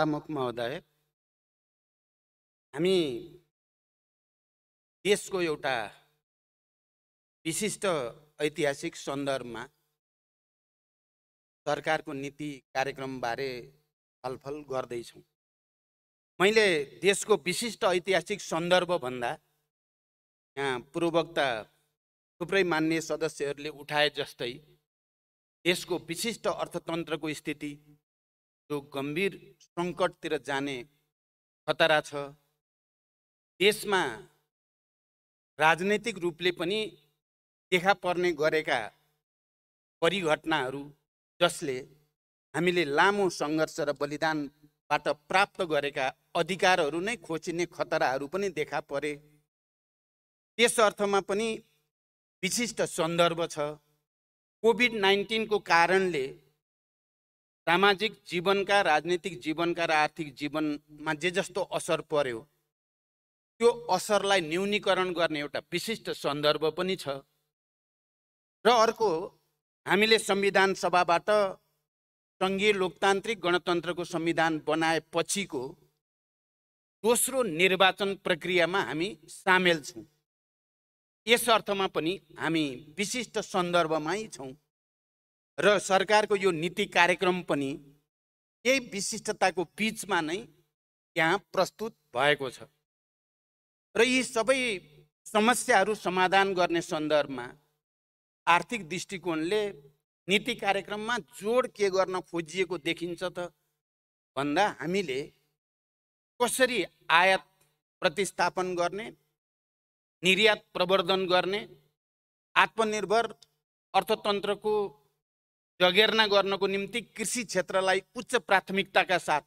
तामुक महोदय हामी देशको एउटा विशिष्ट ऐतिहासिक सन्दर्भमा सरकारको नीति कार्यक्रमबारे छलफल गर्दैछौँ मैले देशको विशिष्ट ऐतिहासिक सन्दर्भ भन्दा यहाँ पूर्ववक्ता थुप्रै मान्य सदस्यहरूले उठाए जस्तै देशको विशिष्ट अर्थतन्त्रको स्थिति त्यो गम्भीर सङ्कटतिर जाने खतरा छ देशमा राजनैतिक रूपले पनि देखा पर्ने गरेका परिघटनाहरू जसले हामीले लामो सङ्घर्ष र बलिदानबाट प्राप्त गरेका अधिकारहरू नै खोचिने खतराहरू पनि देखा परे त्यस अर्थमा पनि विशिष्ट सन्दर्भ छ कोभिड नाइन्टिनको कारणले सामाजिक जीवनका राजनीतिक जीवनका र आर्थिक जीवनमा जे जस्तो असर पर्यो त्यो असरलाई न्यूनीकरण गर्ने एउटा विशिष्ट सन्दर्भ पनि छ र अर्को हामीले संविधान सभाबाट सङ्घीय लोकतान्त्रिक गणतन्त्रको संविधान बनाएपछिको दोस्रो निर्वाचन प्रक्रियामा हामी सामेल छौँ यस अर्थमा पनि हामी विशिष्ट सन्दर्भमै छौँ र सरकारको यो नीति कार्यक्रम पनि यही विशिष्टताको बिचमा नै यहाँ प्रस्तुत भएको छ र यी सबै समस्याहरू समाधान गर्ने सन्दर्भमा आर्थिक दृष्टिकोणले नीति कार्यक्रममा जोड के गर्न खोजिएको देखिन्छ त भन्दा हामीले कसरी आयात प्रतिस्थापन गर्ने निर्यात प्रवर्धन गर्ने आत्मनिर्भर अर्थतन्त्रको जगेर्ना गर्नको निम्ति कृषि क्षेत्रलाई उच्च प्राथमिकताका साथ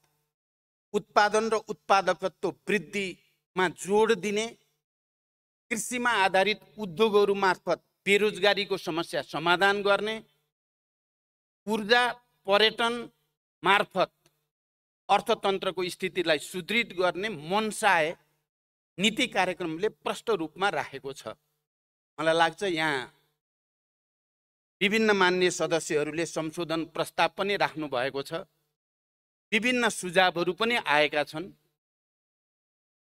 उत्पादन र उत्पादकत्व वृद्धिमा जोड दिने कृषिमा आधारित उद्योगहरू मार्फत बेरोजगारीको समस्या समाधान गर्ने ऊर्जा पर्यटन मार्फत अर्थतन्त्रको स्थितिलाई सुदृढ गर्ने मनसाय नीति कार्यक्रमले प्रष्ट रूपमा राखेको छ मलाई लाग्छ यहाँ विभिन्न मान्य सदस्यहरूले संशोधन प्रस्ताव पनि राख्नु भएको छ विभिन्न सुझावहरू पनि आएका छन्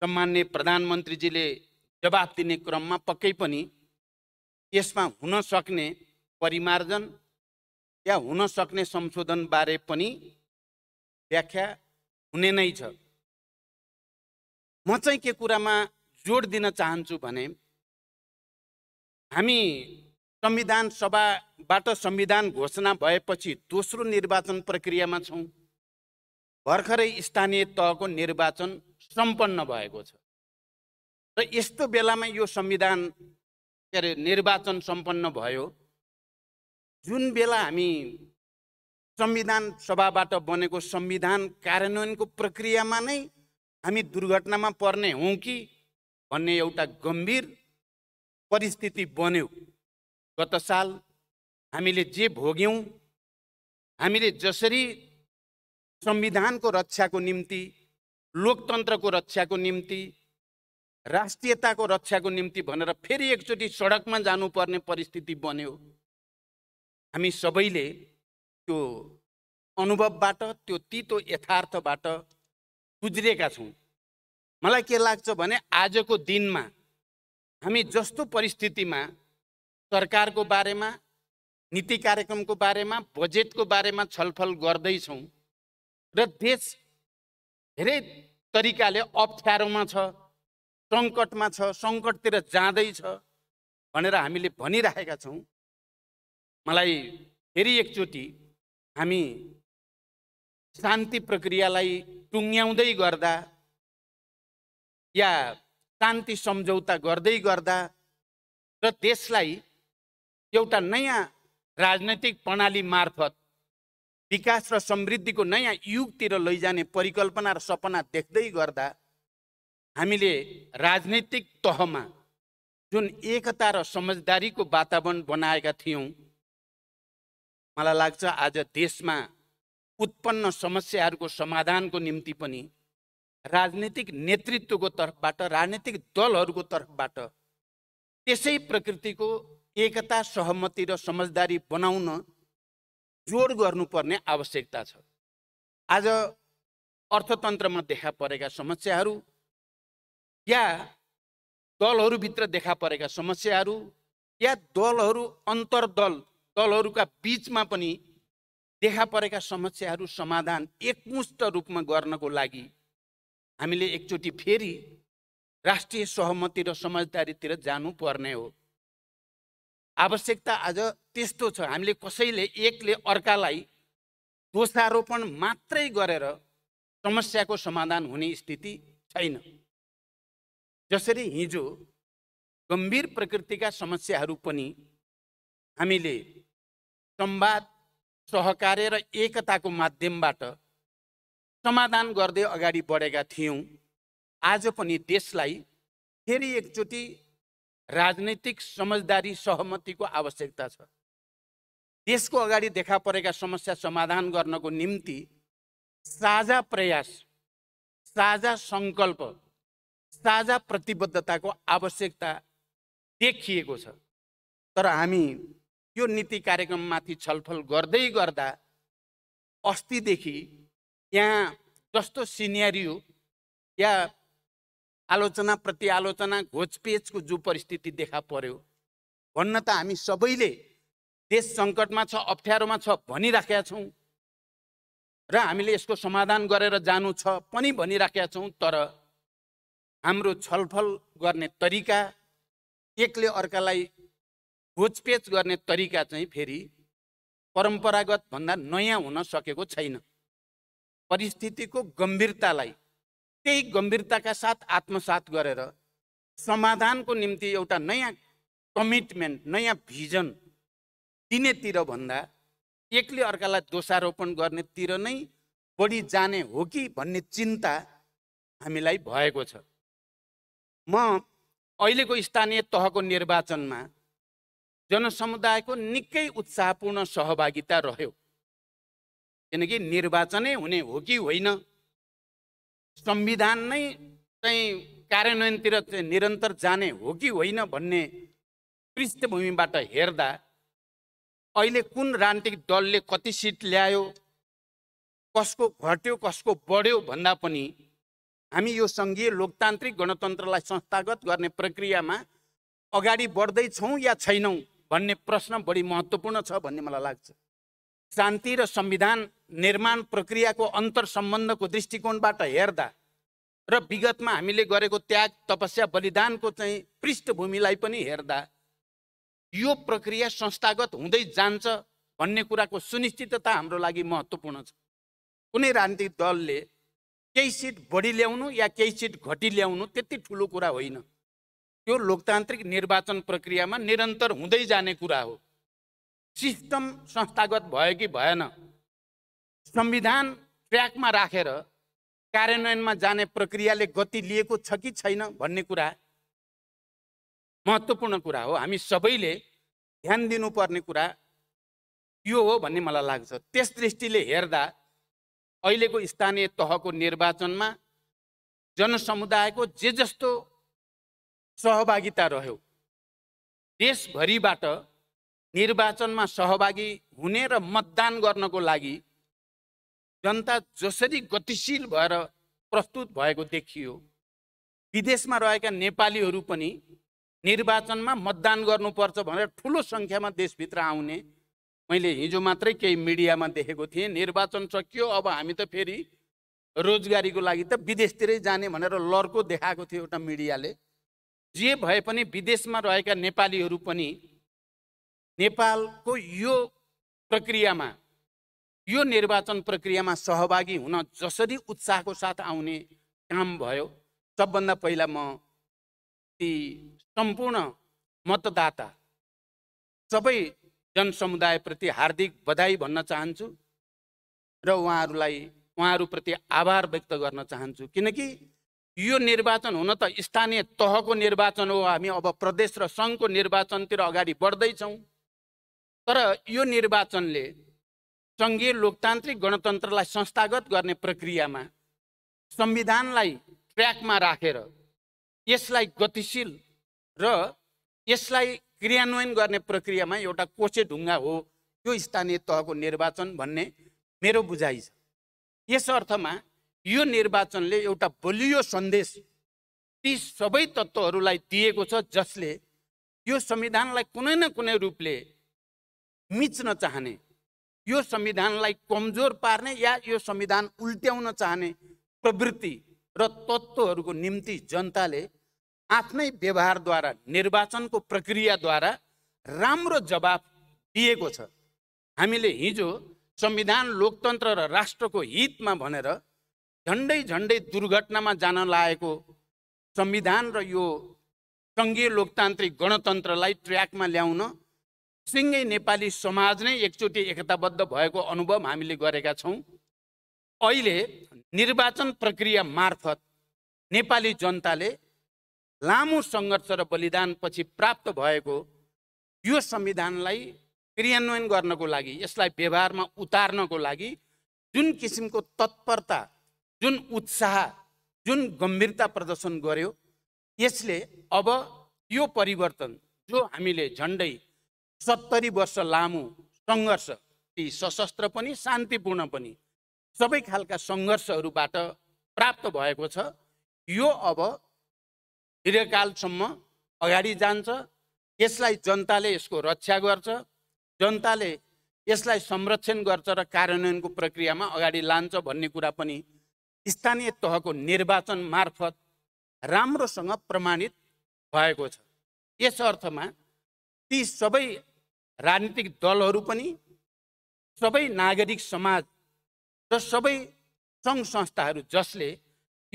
सम्मान्य प्रधानमन्त्रीजीले जवाब दिने क्रममा पक्कै पनि यसमा हुन सक्ने परिमार्जन या हुन सक्ने संशोधनबारे पनि व्याख्या हुने नै छ म चाहिँ के कुरामा जोड दिन चाहन्छु भने हामी संविधान सभाबाट संविधान घोषणा भएपछि दोस्रो निर्वाचन प्रक्रियामा छौँ भर्खरै स्थानीय तहको निर्वाचन सम्पन्न भएको छ र यस्तो बेलामा यो संविधान के अरे निर्वाचन सम्पन्न भयो जुन बेला हामी संविधान सभाबाट बनेको संविधान कार्यान्वयनको प्रक्रियामा नै हामी दुर्घटनामा पर्ने हौँ कि भन्ने एउटा गम्भीर परिस्थिति बन्यो गत साल हामीले जे भोग्यौँ हामीले जसरी संविधानको रक्षाको निम्ति लोकतन्त्रको रक्षाको निम्ति राष्ट्रियताको रक्षाको निम्ति भनेर फेरि एकचोटि सडकमा जानुपर्ने परिस्थिति बन्यो हामी सबैले त्यो अनुभवबाट त्यो तितो यथार्थबाट गुज्रिएका छौँ मलाई के लाग्छ भने आजको दिनमा हामी जस्तो परिस्थितिमा सरकारको बारेमा नीति कार्यक्रमको बारेमा बजेटको बारेमा छलफल गर्दैछौँ र देश धेरै तरिकाले अप्ठ्यारोमा छ सङ्कटमा छ सङ्कटतिर जाँदैछ भनेर हामीले भनिराखेका छौँ मलाई फेरि एकचोटि हामी शान्ति प्रक्रियालाई टुङ्ग्याउँदै गर्दा या शान्ति सम्झौता गर्दै गर्दा र देशलाई एउटा नयाँ राजनैतिक प्रणाली मार्फत विकास र समृद्धिको नयाँ युगतिर लैजाने परिकल्पना र सपना देख्दै गर्दा हामीले राजनैतिक तहमा जुन एकता र समझदारीको वातावरण बनाएका थियौँ मलाई लाग्छ आज देशमा उत्पन्न समस्याहरूको समाधानको निम्ति पनि राजनीतिक नेतृत्वको तर्फबाट राजनीतिक दलहरूको तर्फबाट त्यसै प्रकृतिको एकता सहमति र समझदारी बनाउन जोड गर्नुपर्ने आवश्यकता छ आज अर्थतन्त्रमा देखा परेका समस्याहरू या दलहरूभित्र देखा परेका समस्याहरू या दलहरू अन्तर्दल दलहरूका बिचमा पनि देखा परेका समस्याहरू समाधान एकमुष्ट रूपमा गर्नको लागि हामीले एकचोटि फेरि राष्ट्रिय सहमति र समझदारीतिर जानुपर्ने हो आवश्यकता आज त्यस्तो छ हामीले कसैले एकले अर्कालाई दोषारोपण मात्रै गरेर समस्याको समाधान हुने स्थिति छैन जसरी हिजो गम्भीर प्रकृतिका समस्याहरू पनि हामीले संवाद सहकार्य र एकताको माध्यमबाट समाधान गर्दै अगाडि बढेका थियौँ आज पनि देशलाई फेरि एकचोटि राजनैतिक समझदारी सहमतिको आवश्यकता छ देशको अगाडि देखा परेका समस्या समाधान गर्नको निम्ति साझा प्रयास साझा सङ्कल्प साझा प्रतिबद्धताको आवश्यकता देखिएको छ तर हामी यो नीति कार्यक्रममाथि छलफल गर्दै गर्दा अस्तिदेखि यहाँ जस्तो सिनेरियो या आलोचना प्रति आलोचना घोचपेचको जो परिस्थिति देखा पर्यो भन्न त हामी सबैले देश सङ्कटमा छ अप्ठ्यारोमा छ भनिराखेका छौँ र हामीले यसको समाधान गरेर जानु छ पनि भनिराखेका छौँ तर हाम्रो छलफल गर्ने तरिका एकले अर्कालाई घोचपेच गर्ने तरिका चाहिँ फेरि परम्परागत भन्दा नयाँ हुन सकेको छैन परिस्थितिको गम्भीरतालाई त्यही गम्भीरताका साथ आत्मसात गरेर समाधानको निम्ति एउटा नयाँ कमिटमेन्ट नयाँ भिजन दिनेतिर भन्दा एकले अर्कालाई दोषारोपण गर्नेतिर नै बढी जाने हो कि भन्ने चिन्ता हामीलाई भएको छ म अहिलेको स्थानीय तहको निर्वाचनमा जनसमुदायको निकै उत्साहपूर्ण सहभागिता रह्यो किनकि निर्वाचनै हुने हो कि होइन संविधान नै चाहिँ कार्यान्वयनतिर चाहिँ निरन्तर जाने हो कि होइन भन्ने पृष्ठभूमिबाट हेर्दा अहिले कुन राजनीतिक दलले कति सिट ल्यायो कसको घट्यो कसको बढ्यो भन्दा पनि हामी यो सङ्घीय लोकतान्त्रिक गणतन्त्रलाई संस्थागत गर्ने प्रक्रियामा अगाडि बढ्दैछौँ या छैनौँ भन्ने प्रश्न बढी महत्त्वपूर्ण छ भन्ने मलाई लाग्छ शान्ति र संविधान निर्माण प्रक्रियाको अन्तर सम्बन्धको दृष्टिकोणबाट हेर्दा र विगतमा हामीले गरेको त्याग तपस्या बलिदानको चाहिँ पृष्ठभूमिलाई पनि हेर्दा यो प्रक्रिया संस्थागत हुँदै जान्छ भन्ने कुराको सुनिश्चितता हाम्रो लागि महत्त्वपूर्ण छ कुनै राजनीतिक दलले केही सिट बढी ल्याउनु या केही सिट घटी ल्याउनु त्यति ठुलो कुरा होइन त्यो लोकतान्त्रिक निर्वाचन प्रक्रियामा निरन्तर हुँदै जाने कुरा हो सिस्टम संस्थागत भयो कि भएन संविधान ट्र्याकमा राखेर कार्यान्वयनमा जाने प्रक्रियाले गति लिएको छ कि छैन भन्ने कुरा महत्त्वपूर्ण कुरा हो हामी सबैले ध्यान दिनुपर्ने कुरा यो हो भन्ने मलाई लाग्छ त्यस दृष्टिले हेर्दा अहिलेको स्थानीय तहको निर्वाचनमा जनसमुदायको जे जस्तो सहभागिता रह्यो देशभरिबाट निर्वाचनमा सहभागी हुने र मतदान गर्नको लागि जनता जसरी गतिशील भएर प्रस्तुत भएको देखियो विदेशमा रहेका नेपालीहरू पनि निर्वाचनमा मतदान गर्नुपर्छ भनेर ठुलो सङ्ख्यामा देशभित्र आउने मैले हिजो मात्रै केही मिडियामा देखेको थिएँ निर्वाचन सकियो अब हामी त फेरि रोजगारीको लागि त विदेशतिरै जाने भनेर लर्को देखाएको थियो एउटा मिडियाले जे भए पनि विदेशमा रहेका नेपालीहरू पनि नेपालको यो प्रक्रियामा यो निर्वाचन प्रक्रियामा सहभागी हुन जसरी उत्साहको साथ आउने काम भयो सबभन्दा पहिला म ती सम्पूर्ण मतदाता सबै जनसमुदायप्रति हार्दिक बधाई भन्न चाहन्छु र उहाँहरूलाई उहाँहरूप्रति आभार व्यक्त गर्न चाहन्छु किनकि यो निर्वाचन हुन त स्थानीय तहको निर्वाचन हो हामी अब प्रदेश र सङ्घको निर्वाचनतिर अगाडि बढ्दैछौँ तर यो निर्वाचनले सङ्घीय लोकतान्त्रिक गणतन्त्रलाई संस्थागत गर्ने प्रक्रियामा संविधानलाई ट्र्याकमा राखेर यसलाई गतिशील र यसलाई क्रियान्वयन गर्ने प्रक्रियामा एउटा कोसे ढुङ्गा हो यो स्थानीय तहको निर्वाचन भन्ने मेरो बुझाइ छ यस अर्थमा यो निर्वाचनले एउटा बलियो सन्देश ती सबै तत्त्वहरूलाई दिएको छ जसले यो संविधानलाई कुनै न कुनै रूपले मिच्न चाहने यो संविधानलाई कमजोर पार्ने या यो संविधान उल्ट्याउन चाहने प्रवृत्ति र तत्त्वहरूको निम्ति जनताले आफ्नै व्यवहारद्वारा निर्वाचनको प्रक्रियाद्वारा राम्रो जवाफ दिएको छ हामीले हिजो संविधान लोकतन्त्र र राष्ट्रको हितमा भनेर झन्डै झन्डै दुर्घटनामा जान लागेको संविधान र यो सङ्घीय लोकतान्त्रिक गणतन्त्रलाई ट्र्याकमा ल्याउन सिङ्गै नेपाली समाज नै एकचोटि एकताबद्ध भएको अनुभव हामीले गरेका छौँ अहिले निर्वाचन प्रक्रिया मार्फत नेपाली जनताले लामो सङ्घर्ष र बलिदानपछि प्राप्त भएको यो संविधानलाई क्रियान्वयन गर्नको लागि यसलाई व्यवहारमा उतार्नको लागि जुन किसिमको तत्परता जुन उत्साह जुन गम्भीरता प्रदर्शन गर्यो यसले अब यो परिवर्तन जो हामीले झन्डै सत्तरी वर्ष लामो सङ्घर्ष ती सशस्त्र पनि शान्तिपूर्ण पनि सबै खालका सङ्घर्षहरूबाट प्राप्त भएको छ यो अब दीर्घकालसम्म अगाडि जान्छ यसलाई जनताले यसको रक्षा गर्छ जनताले यसलाई संरक्षण गर्छ र कार्यान्वयनको प्रक्रियामा अगाडि लान्छ भन्ने कुरा पनि स्थानीय तहको निर्वाचन मार्फत राम्रोसँग प्रमाणित भएको छ यस अर्थमा ती सबै राजनीतिक दलहरू पनि सबै नागरिक समाज र सबै सङ्घ संस्थाहरू जसले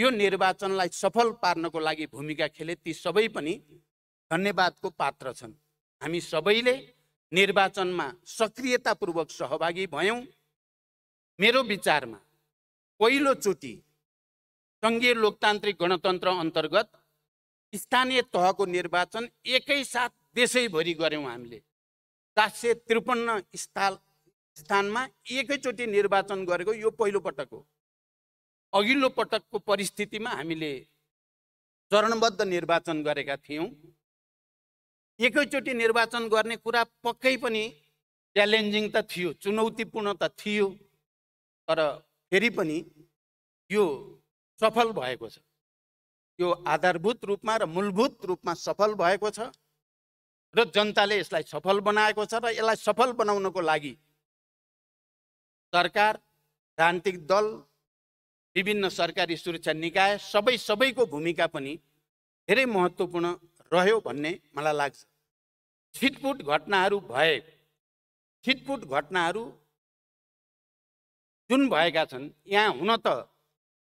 यो निर्वाचनलाई सफल पार्नको लागि भूमिका खेले ती सबै पनि धन्यवादको पात्र छन् हामी सबैले निर्वाचनमा सक्रियतापूर्वक सहभागी भयौँ मेरो विचारमा पहिलोचोटि सङ्घीय लोकतान्त्रिक गणतन्त्र अन्तर्गत स्थानीय तहको निर्वाचन एकैसाथ देशैभरि गऱ्यौँ हामीले सात सय त्रिपन्न स्थान स्थानमा एकैचोटि निर्वाचन गरेको यो पहिलो पटक हो अघिल्लो पटकको परिस्थितिमा हामीले चरणबद्ध निर्वाचन गरेका थियौँ एकैचोटि निर्वाचन गर्ने कुरा पक्कै पनि च्यालेन्जिङ त थियो चुनौतीपूर्ण त थियो तर फेरि पनि यो सफल भएको छ यो आधारभूत रूपमा र मूलभूत रूपमा सफल भएको छ र जनताले यसलाई सफल बनाएको छ र यसलाई सफल बनाउनको लागि सरकार राजनीतिक दल विभिन्न सरकारी सुरक्षा निकाय सबै सबैको भूमिका पनि धेरै महत्त्वपूर्ण रह्यो भन्ने मलाई लाग्छ छिटपुट घटनाहरू भए छिटपुट घटनाहरू जुन भएका छन् यहाँ हुन त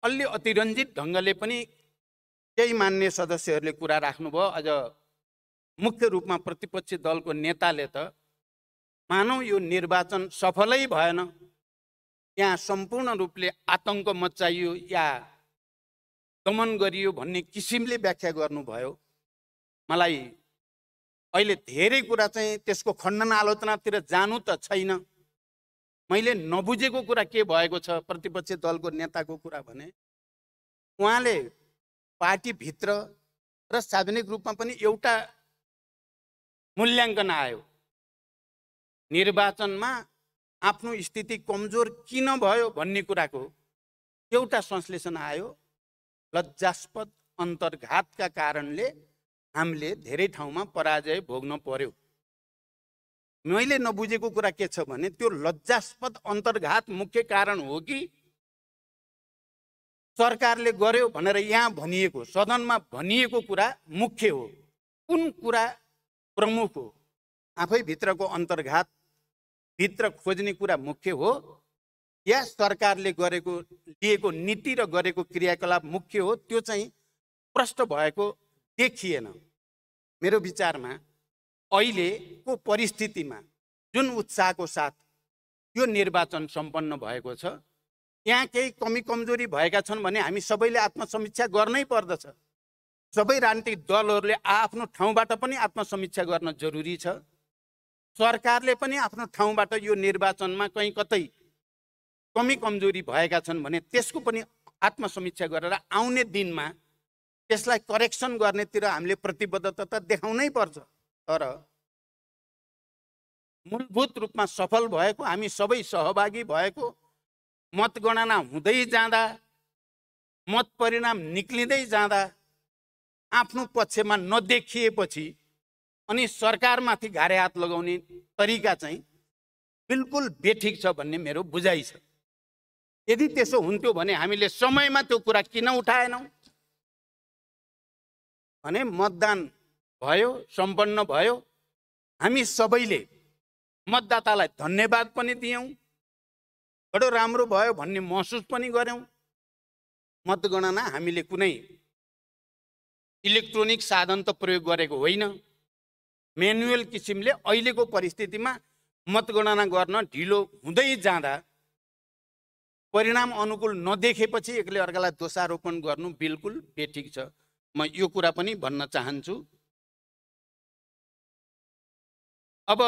अलि अतिरञ्जित ढङ्गले पनि केही मान्य सदस्यहरूले कुरा राख्नुभयो अझ मुख्य रूपमा प्रतिपक्षी दलको नेताले त मानौ यो निर्वाचन सफलै भएन यहाँ सम्पूर्ण रूपले आतङ्क मचाइयो या दमन गरियो भन्ने किसिमले व्याख्या गर्नुभयो मलाई अहिले धेरै कुरा चाहिँ त्यसको खण्डन आलोचनातिर जानु त छैन मैले नबुझेको कुरा के भएको छ प्रतिपक्षी दलको नेताको कुरा भने उहाँले पार्टीभित्र र सार्वजनिक रूपमा पनि एउटा मूल्याङ्कन आयो निर्वाचनमा आफ्नो स्थिति कमजोर किन भयो भन्ने कुराको एउटा संश्लेषण आयो लज्जास्पद अन्तर्घातका कारणले हामीले धेरै ठाउँमा पराजय भोग्न पर्यो मैले नबुझेको कुरा के छ भने त्यो लज्जास्पद अन्तर्घात मुख्य कारण हो कि सरकारले गर्यो भनेर यहाँ भनिएको सदनमा भनिएको कुरा मुख्य हो कुन कुरा प्रमुख हो आफैभित्रको अन्तर्घात भित्र खोज्ने कुरा मुख्य हो या सरकारले गरेको लिएको नीति र गरेको क्रियाकलाप मुख्य हो त्यो चाहिँ प्रष्ट भएको देखिएन मेरो विचारमा अहिलेको परिस्थितिमा जुन उत्साहको साथ यो निर्वाचन सम्पन्न भएको छ यहाँ केही कमी कमजोरी भएका छन् भने हामी सबैले आत्मसमीक्षा गर्नै पर्दछ सबै राजनीतिक दलहरूले आफ्नो ठाउँबाट पनि आत्मसमीक्षा गर्न जरुरी छ सरकारले पनि आफ्नो ठाउँबाट यो निर्वाचनमा कहीँ कतै कमी कमजोरी भएका छन् भने त्यसको पनि आत्मसमीक्षा गरेर आउने दिनमा त्यसलाई करेक्सन गर्नेतिर हामीले प्रतिबद्धता त देखाउनै पर्छ तर मूलभूत रूपमा सफल भएको हामी सबै सहभागी भएको मतगणना हुँदै जाँदा मत परिणाम निक्लिँदै जाँदा आफ्नो पक्षमा नदेखिएपछि अनि सरकारमाथि घारे हात लगाउने तरिका चाहिँ बिल्कुल बेठिक छ भन्ने मेरो बुझाइ छ यदि त्यसो हुन्थ्यो भने हामीले समयमा त्यो कुरा किन उठाएनौँ भने मतदान भयो सम्पन्न भयो हामी सबैले मतदातालाई धन्यवाद पनि दियौँ बडो राम्रो भयो भन्ने महसुस पनि गऱ्यौँ मतगणना हामीले कुनै इलेक्ट्रोनिक साधन त प्रयोग गरेको होइन मेनुअल किसिमले अहिलेको परिस्थितिमा मतगणना गर्न ढिलो हुँदै जाँदा परिणाम अनुकूल नदेखेपछि एकले अर्कालाई दोषारोपण गर्नु बिल्कुल बेठिक छ म यो कुरा पनि भन्न चाहन्छु अब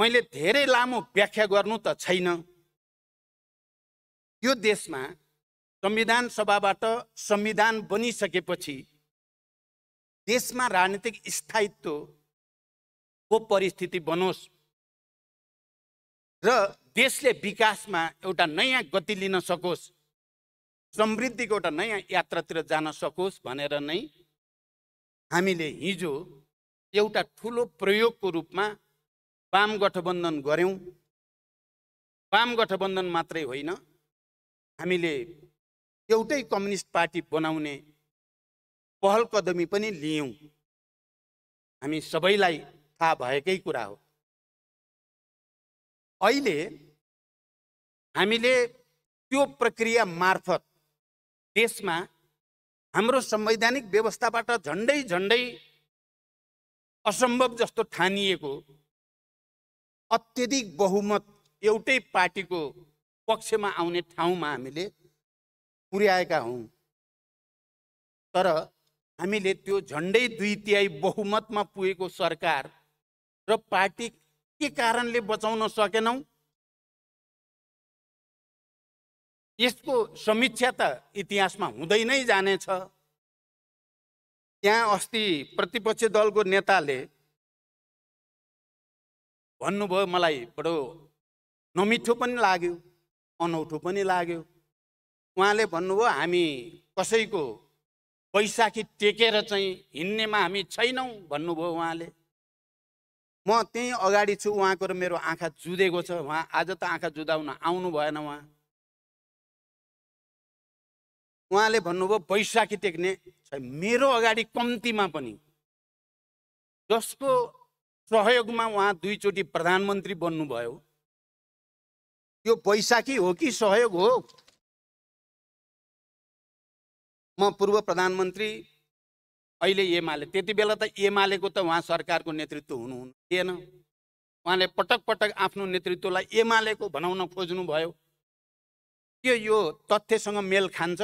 मैले धेरै लामो व्याख्या गर्नु त छैन यो देशमा संविधान सभाबाट संविधान बनिसकेपछि देशमा राजनीतिक स्थायित्वको परिस्थिति बनोस् र देशले विकासमा एउटा नयाँ गति लिन सकोस् समृद्धिको एउटा नयाँ यात्रातिर जान सकोस् भनेर नै हामीले हिजो एउटा ठुलो प्रयोगको रूपमा वाम गठबन्धन गऱ्यौँ वाम गठबन्धन मात्रै होइन हामीले एउटै कम्युनिस्ट पार्टी बनाउने पहल कदमी पनि लियौँ हामी सबैलाई थाहा भएकै कुरा हो अहिले हामीले त्यो प्रक्रिया मार्फत देशमा हाम्रो संवैधानिक व्यवस्थाबाट झन्डै झन्डै असम्भव जस्तो ठानिएको अत्यधिक बहुमत एउटै पार्टीको पक्षमा आउने ठाउँमा हामीले पुर्याएका हौँ तर हामीले त्यो झन्डै दुई तिहाई बहुमतमा पुगेको सरकार र पार्टी के कारणले बचाउन सकेनौँ यसको समीक्षा त इतिहासमा हुँदै नै जानेछ त्यहाँ अस्ति प्रतिपक्षी दलको नेताले भन्नुभयो मलाई बडो नमिठो पनि लाग्यो अनौठो पनि लाग्यो उहाँले भन्नुभयो हामी कसैको वैशाखी टेकेर चाहिँ हिँड्नेमा हामी छैनौँ भन्नुभयो उहाँले म त्यहीँ अगाडि छु उहाँको र मेरो आँखा जुधेको छ उहाँ आज त आँखा जुदाउन आउनु भएन उहाँ उहाँले भन्नुभयो वैशाखी टेक्ने मेरो अगाडि कम्तीमा पनि जसको सहयोगमा उहाँ दुईचोटि प्रधानमन्त्री बन्नुभयो यो वैशाखी हो कि सहयोग हो म पूर्व प्रधानमन्त्री अहिले एमाले त्यति बेला त एमालेको त उहाँ सरकारको नेतृत्व हुनुहुन्न थिएन उहाँले पटक पटक आफ्नो नेतृत्वलाई एमालेको भनाउन खोज्नुभयो के यो तथ्यसँग मेल खान्छ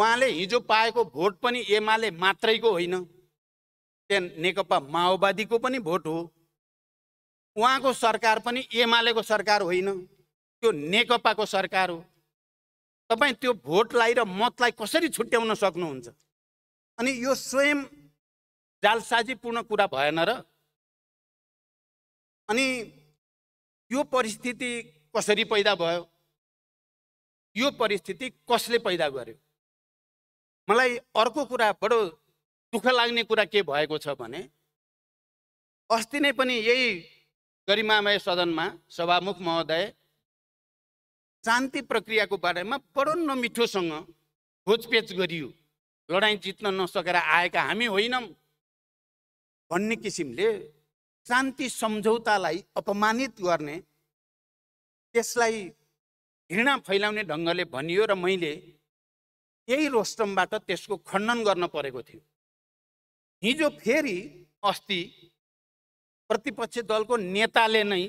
उहाँले हिजो पाएको भोट पनि एमाले मात्रैको होइन त्यहाँ नेकपा माओवादीको पनि भोट हो उहाँको सरकार पनि एमालेको सरकार होइन त्यो नेकपाको सरकार हो तपाईँ त्यो भोटलाई र मतलाई कसरी छुट्याउन सक्नुहुन्छ अनि यो स्वयं जालसाजीपूर्ण कुरा भएन र अनि यो परिस्थिति कसरी पैदा भयो यो परिस्थिति कसले पैदा गर्यो मलाई अर्को कुरा बडो दुःख लाग्ने कुरा के भएको छ भने अस्ति नै पनि यही गरिमामय सदनमा सभामुख महोदय शान्ति प्रक्रियाको बारेमा बडो मिठोसँग खोजपेच गरियो लडाइँ जित्न नसकेर आएका हामी होइनौँ भन्ने किसिमले शान्ति सम्झौतालाई अपमानित गर्ने त्यसलाई घृणा फैलाउने ढङ्गले भनियो र मैले यही रोस्टमबाट त्यसको खण्डन गर्न परेको थियो हिजो फेरि अस्ति प्रतिपक्ष दलको नेताले नै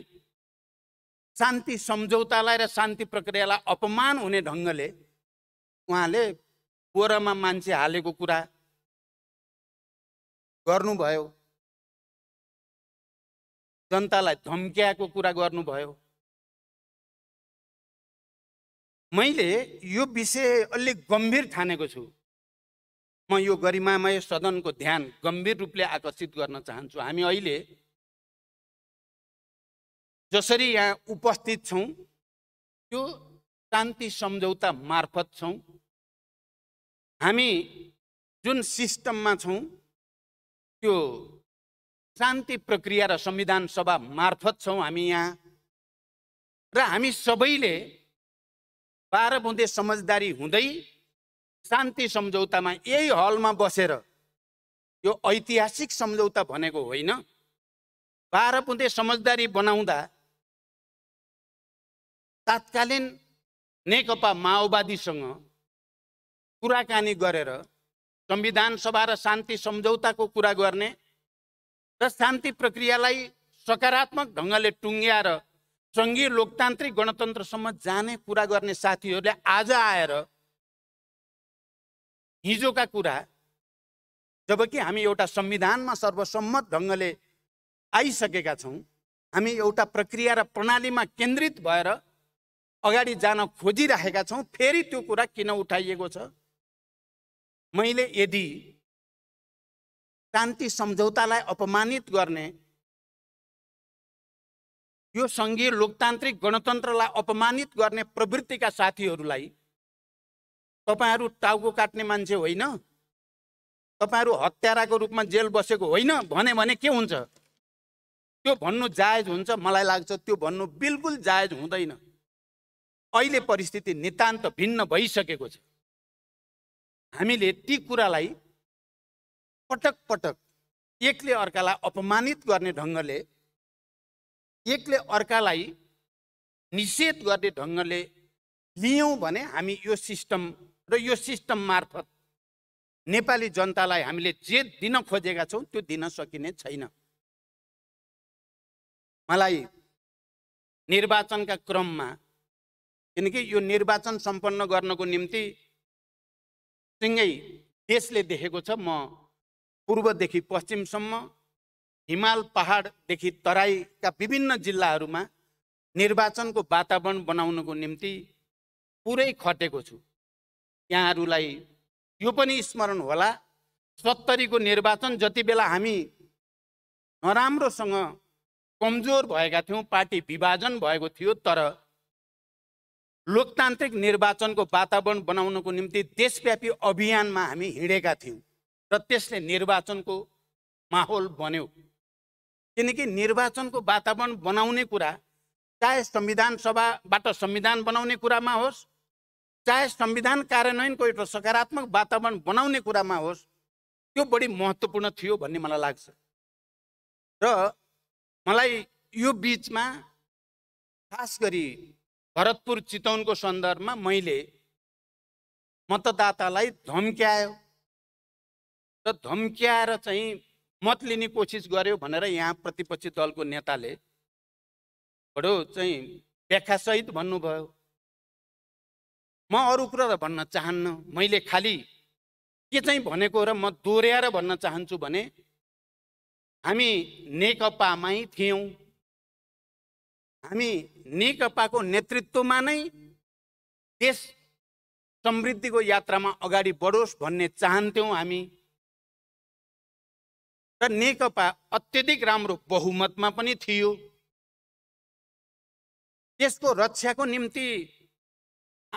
शान्ति सम्झौतालाई र शान्ति प्रक्रियालाई अपमान हुने ढङ्गले उहाँले पोहरामा मान्छे हालेको कुरा गर्नुभयो जनतालाई धम्क्याएको कुरा गर्नुभयो मैले यो विषय अलिक गम्भीर ठानेको छु म यो गरिमामय सदनको ध्यान गम्भीर रूपले आकर्षित गर्न चाहन्छु हामी अहिले जसरी यहाँ उपस्थित छौँ त्यो शान्ति सम्झौता मार्फत छौँ हामी जुन सिस्टममा छौँ त्यो शान्ति प्रक्रिया र संविधान सभा मार्फत छौँ हामी यहाँ र हामी सबैले बाह्र बुँदे समझदारी हुँदै शान्ति सम्झौतामा यही हलमा बसेर यो ऐतिहासिक सम्झौता भनेको होइन बाह्र बुँदे समझदारी बनाउँदा तात्कालीन नेकपा माओवादीसँग कुराकानी गरेर संविधान सभा र शान्ति सम्झौताको कुरा गर्ने र शान्ति प्रक्रियालाई सकारात्मक ढङ्गले टुङ्ग्याएर सङ्घीय लोकतान्त्रिक गणतन्त्रसम्म जाने कुरा गर्ने साथीहरूले आज आएर हिजोका कुरा जबकि हामी एउटा संविधानमा सर्वसम्मत ढङ्गले आइसकेका छौँ हामी एउटा प्रक्रिया र प्रणालीमा केन्द्रित भएर अगाडि जान खोजिराखेका छौँ फेरि त्यो कुरा किन उठाइएको छ मैले यदि शान्ति सम्झौतालाई अपमानित गर्ने यो सङ्घीय लोकतान्त्रिक गणतन्त्रलाई अपमानित गर्ने प्रवृत्तिका साथीहरूलाई तपाईँहरू टाउको काट्ने मान्छे होइन तपाईँहरू हत्याराको रूपमा जेल बसेको होइन भने भने के हुन्छ त्यो भन्नु जायज हुन्छ मलाई लाग्छ त्यो भन्नु बिल्कुल जायज हुँदैन अहिले परिस्थिति नितान्त भिन्न भइसकेको छ हामीले ती कुरालाई पटक पटक एकले अर्कालाई अपमानित गर्ने ढङ्गले एकले अर्कालाई निषेध गर्ने ढङ्गले लियौँ भने हामी यो सिस्टम र यो सिस्टम मार्फत नेपाली जनतालाई हामीले जे दिन खोजेका छौँ त्यो दिन सकिने छैन मलाई निर्वाचनका क्रममा किनकि यो निर्वाचन सम्पन्न गर्नको निम्ति सिँगै देशले देखेको छ म पूर्वदेखि पश्चिमसम्म हिमाल पहाडदेखि तराईका विभिन्न जिल्लाहरूमा निर्वाचनको वातावरण बनाउनको निम्ति पुरै खटेको छु यहाँहरूलाई यो पनि स्मरण होला सत्तरीको निर्वाचन जति बेला हामी नराम्रोसँग कमजोर भएका थियौँ पार्टी विभाजन भएको थियो तर लोकतान्त्रिक निर्वाचनको वातावरण बनाउनको निम्ति देशव्यापी अभियानमा हामी हिँडेका थियौँ र त्यसले निर्वाचनको माहौल बन्यो किनकि निर्वाचनको वातावरण बनाउने कुरा चाहे संविधान सभाबाट संविधान बनाउने कुरामा होस् चाहे संविधान कार्यान्वयनको एउटा सकारात्मक वातावरण बनाउने कुरामा होस् त्यो बढी महत्त्वपूर्ण थियो भन्ने मलाई लाग्छ र मलाई यो बिचमा खास गरी भरतपुर चितौनको सन्दर्भमा मैले मतदातालाई धम्क्यायो र धम्क्याएर चाहिँ मत लिने कोसिस गर्यो भनेर यहाँ प्रतिपक्षी दलको नेताले बडो चाहिँ व्याख्यासहित भन्नुभयो म अरू कुरा त भन्न चाहन्न मैले खालि के चाहिँ भनेको र म दोहोऱ्याएर भन्न चाहन्छु भने हामी नेकपामै थियौँ हामी नेकपाको नेतृत्वमा नै देश समृद्धिको यात्रामा अगाडि बढोस् भन्ने चाहन्थ्यौँ हामी र नेकपा अत्यधिक राम्रो बहुमतमा पनि थियो त्यसको रक्षाको निम्ति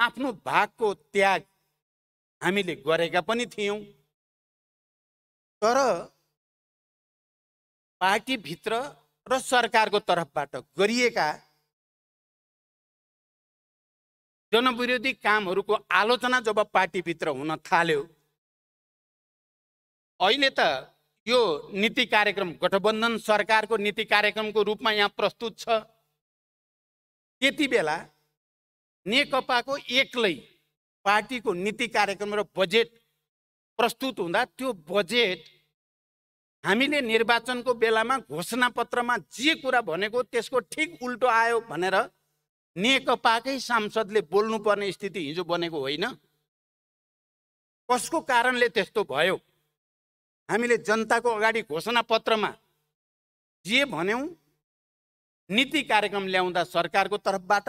आफ्नो भागको त्याग हामीले गरेका पनि थियौँ तर पार्टीभित्र र सरकारको तर्फबाट गरिएका जनविरोधी कामहरूको आलोचना जब पार्टीभित्र हुन थाल्यो अहिले त यो नीति कार्यक्रम गठबन्धन सरकारको नीति कार्यक्रमको रूपमा यहाँ प्रस्तुत छ त्यति बेला नेकपाको एक्लै पार्टीको नीति कार्यक्रम र बजेट प्रस्तुत हुँदा त्यो बजेट हामीले निर्वाचनको बेलामा घोषणापत्रमा जे कुरा भनेको त्यसको ठिक उल्टो आयो भनेर नेकपाकै सांसदले बोल्नुपर्ने स्थिति हिजो बनेको होइन कसको कारणले त्यस्तो भयो हामीले जनताको अगाडि घोषणापत्रमा जे भन्यौँ नीति कार्यक्रम ल्याउँदा सरकारको तर्फबाट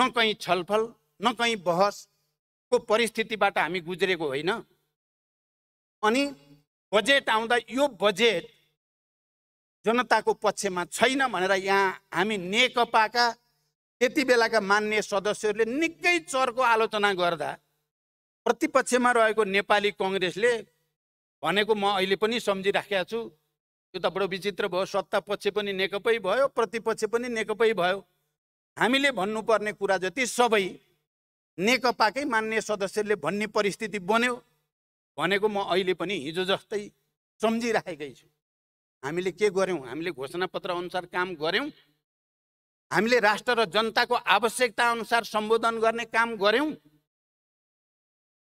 न कहीँ छलफल न कहीँ बहसको परिस्थितिबाट हामी गुज्रेको होइन अनि बजेट आउँदा यो बजेट जनताको पक्षमा छैन भनेर यहाँ हामी नेकपाका त्यति बेलाका मान्य सदस्यहरूले निकै चरको आलोचना गर्दा प्रतिपक्षमा रहेको नेपाली कङ्ग्रेसले भनेको म अहिले पनि सम्झिराखेका छु यो त बडो विचित्र भयो सत्ता पक्ष पनि नेकपै भयो प्रतिपक्ष पनि नेकपै भयो हामीले भन्नुपर्ने कुरा जति सबै नेकपाकै मान्य सदस्यले भन्ने परिस्थिति बन्यो भनेको म अहिले पनि हिजो जस्तै सम्झिराखेकै छु हामीले के गऱ्यौँ हामीले घोषणापत्र अनुसार काम गऱ्यौँ हामीले राष्ट्र र जनताको आवश्यकता अनुसार सम्बोधन गर्ने काम गऱ्यौँ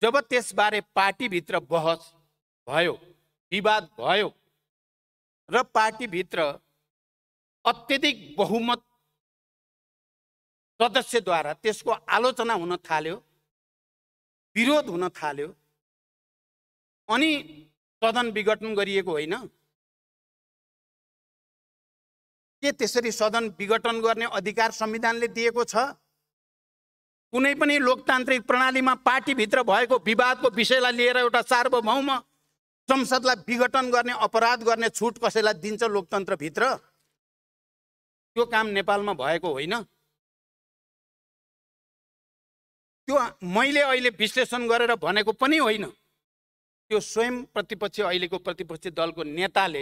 जब त्यसबारे पार्टीभित्र बहस भयो विवाद भयो र पार्टीभित्र अत्यधिक बहुमत सदस्यद्वारा त्यसको आलोचना हुन थाल्यो विरोध हुन थाल्यो अनि सदन विघटन गरिएको होइन के त्यसरी सदन विघटन गर्ने अधिकार संविधानले दिएको छ कुनै पनि लोकतान्त्रिक प्रणालीमा पार्टीभित्र भएको विवादको विषयलाई लिएर एउटा सार्वभौम संसदलाई विघटन गर्ने अपराध गर्ने छुट कसैलाई दिन्छ लोकतन्त्रभित्र त्यो काम नेपालमा भएको होइन त्यो मैले अहिले विश्लेषण गरेर भनेको पनि होइन त्यो स्वयं प्रतिपक्ष अहिलेको प्रतिपक्षी दलको नेताले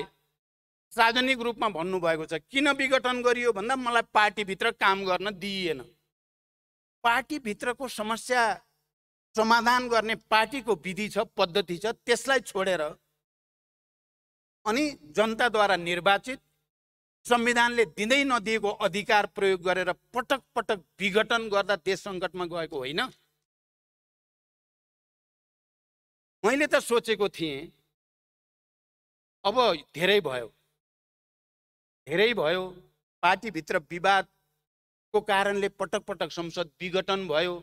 सार्वजनिक रूपमा भन्नुभएको छ किन विघटन गरियो भन्दा मलाई पार्टीभित्र काम गर्न दिइएन पार्टीभित्रको समस्या समाधान गर्ने पार्टीको विधि छ पद्धति छ त्यसलाई छोडेर अनि जनताद्वारा निर्वाचित संविधानले दिँदै नदिएको अधिकार प्रयोग गरेर पटक पटक विघटन गर्दा देश सङ्कटमा गएको होइन मैले त सोचेको थिएँ अब धेरै भयो धेरै भयो पार्टीभित्र विवादको कारणले पटक पटक संसद विघटन भयो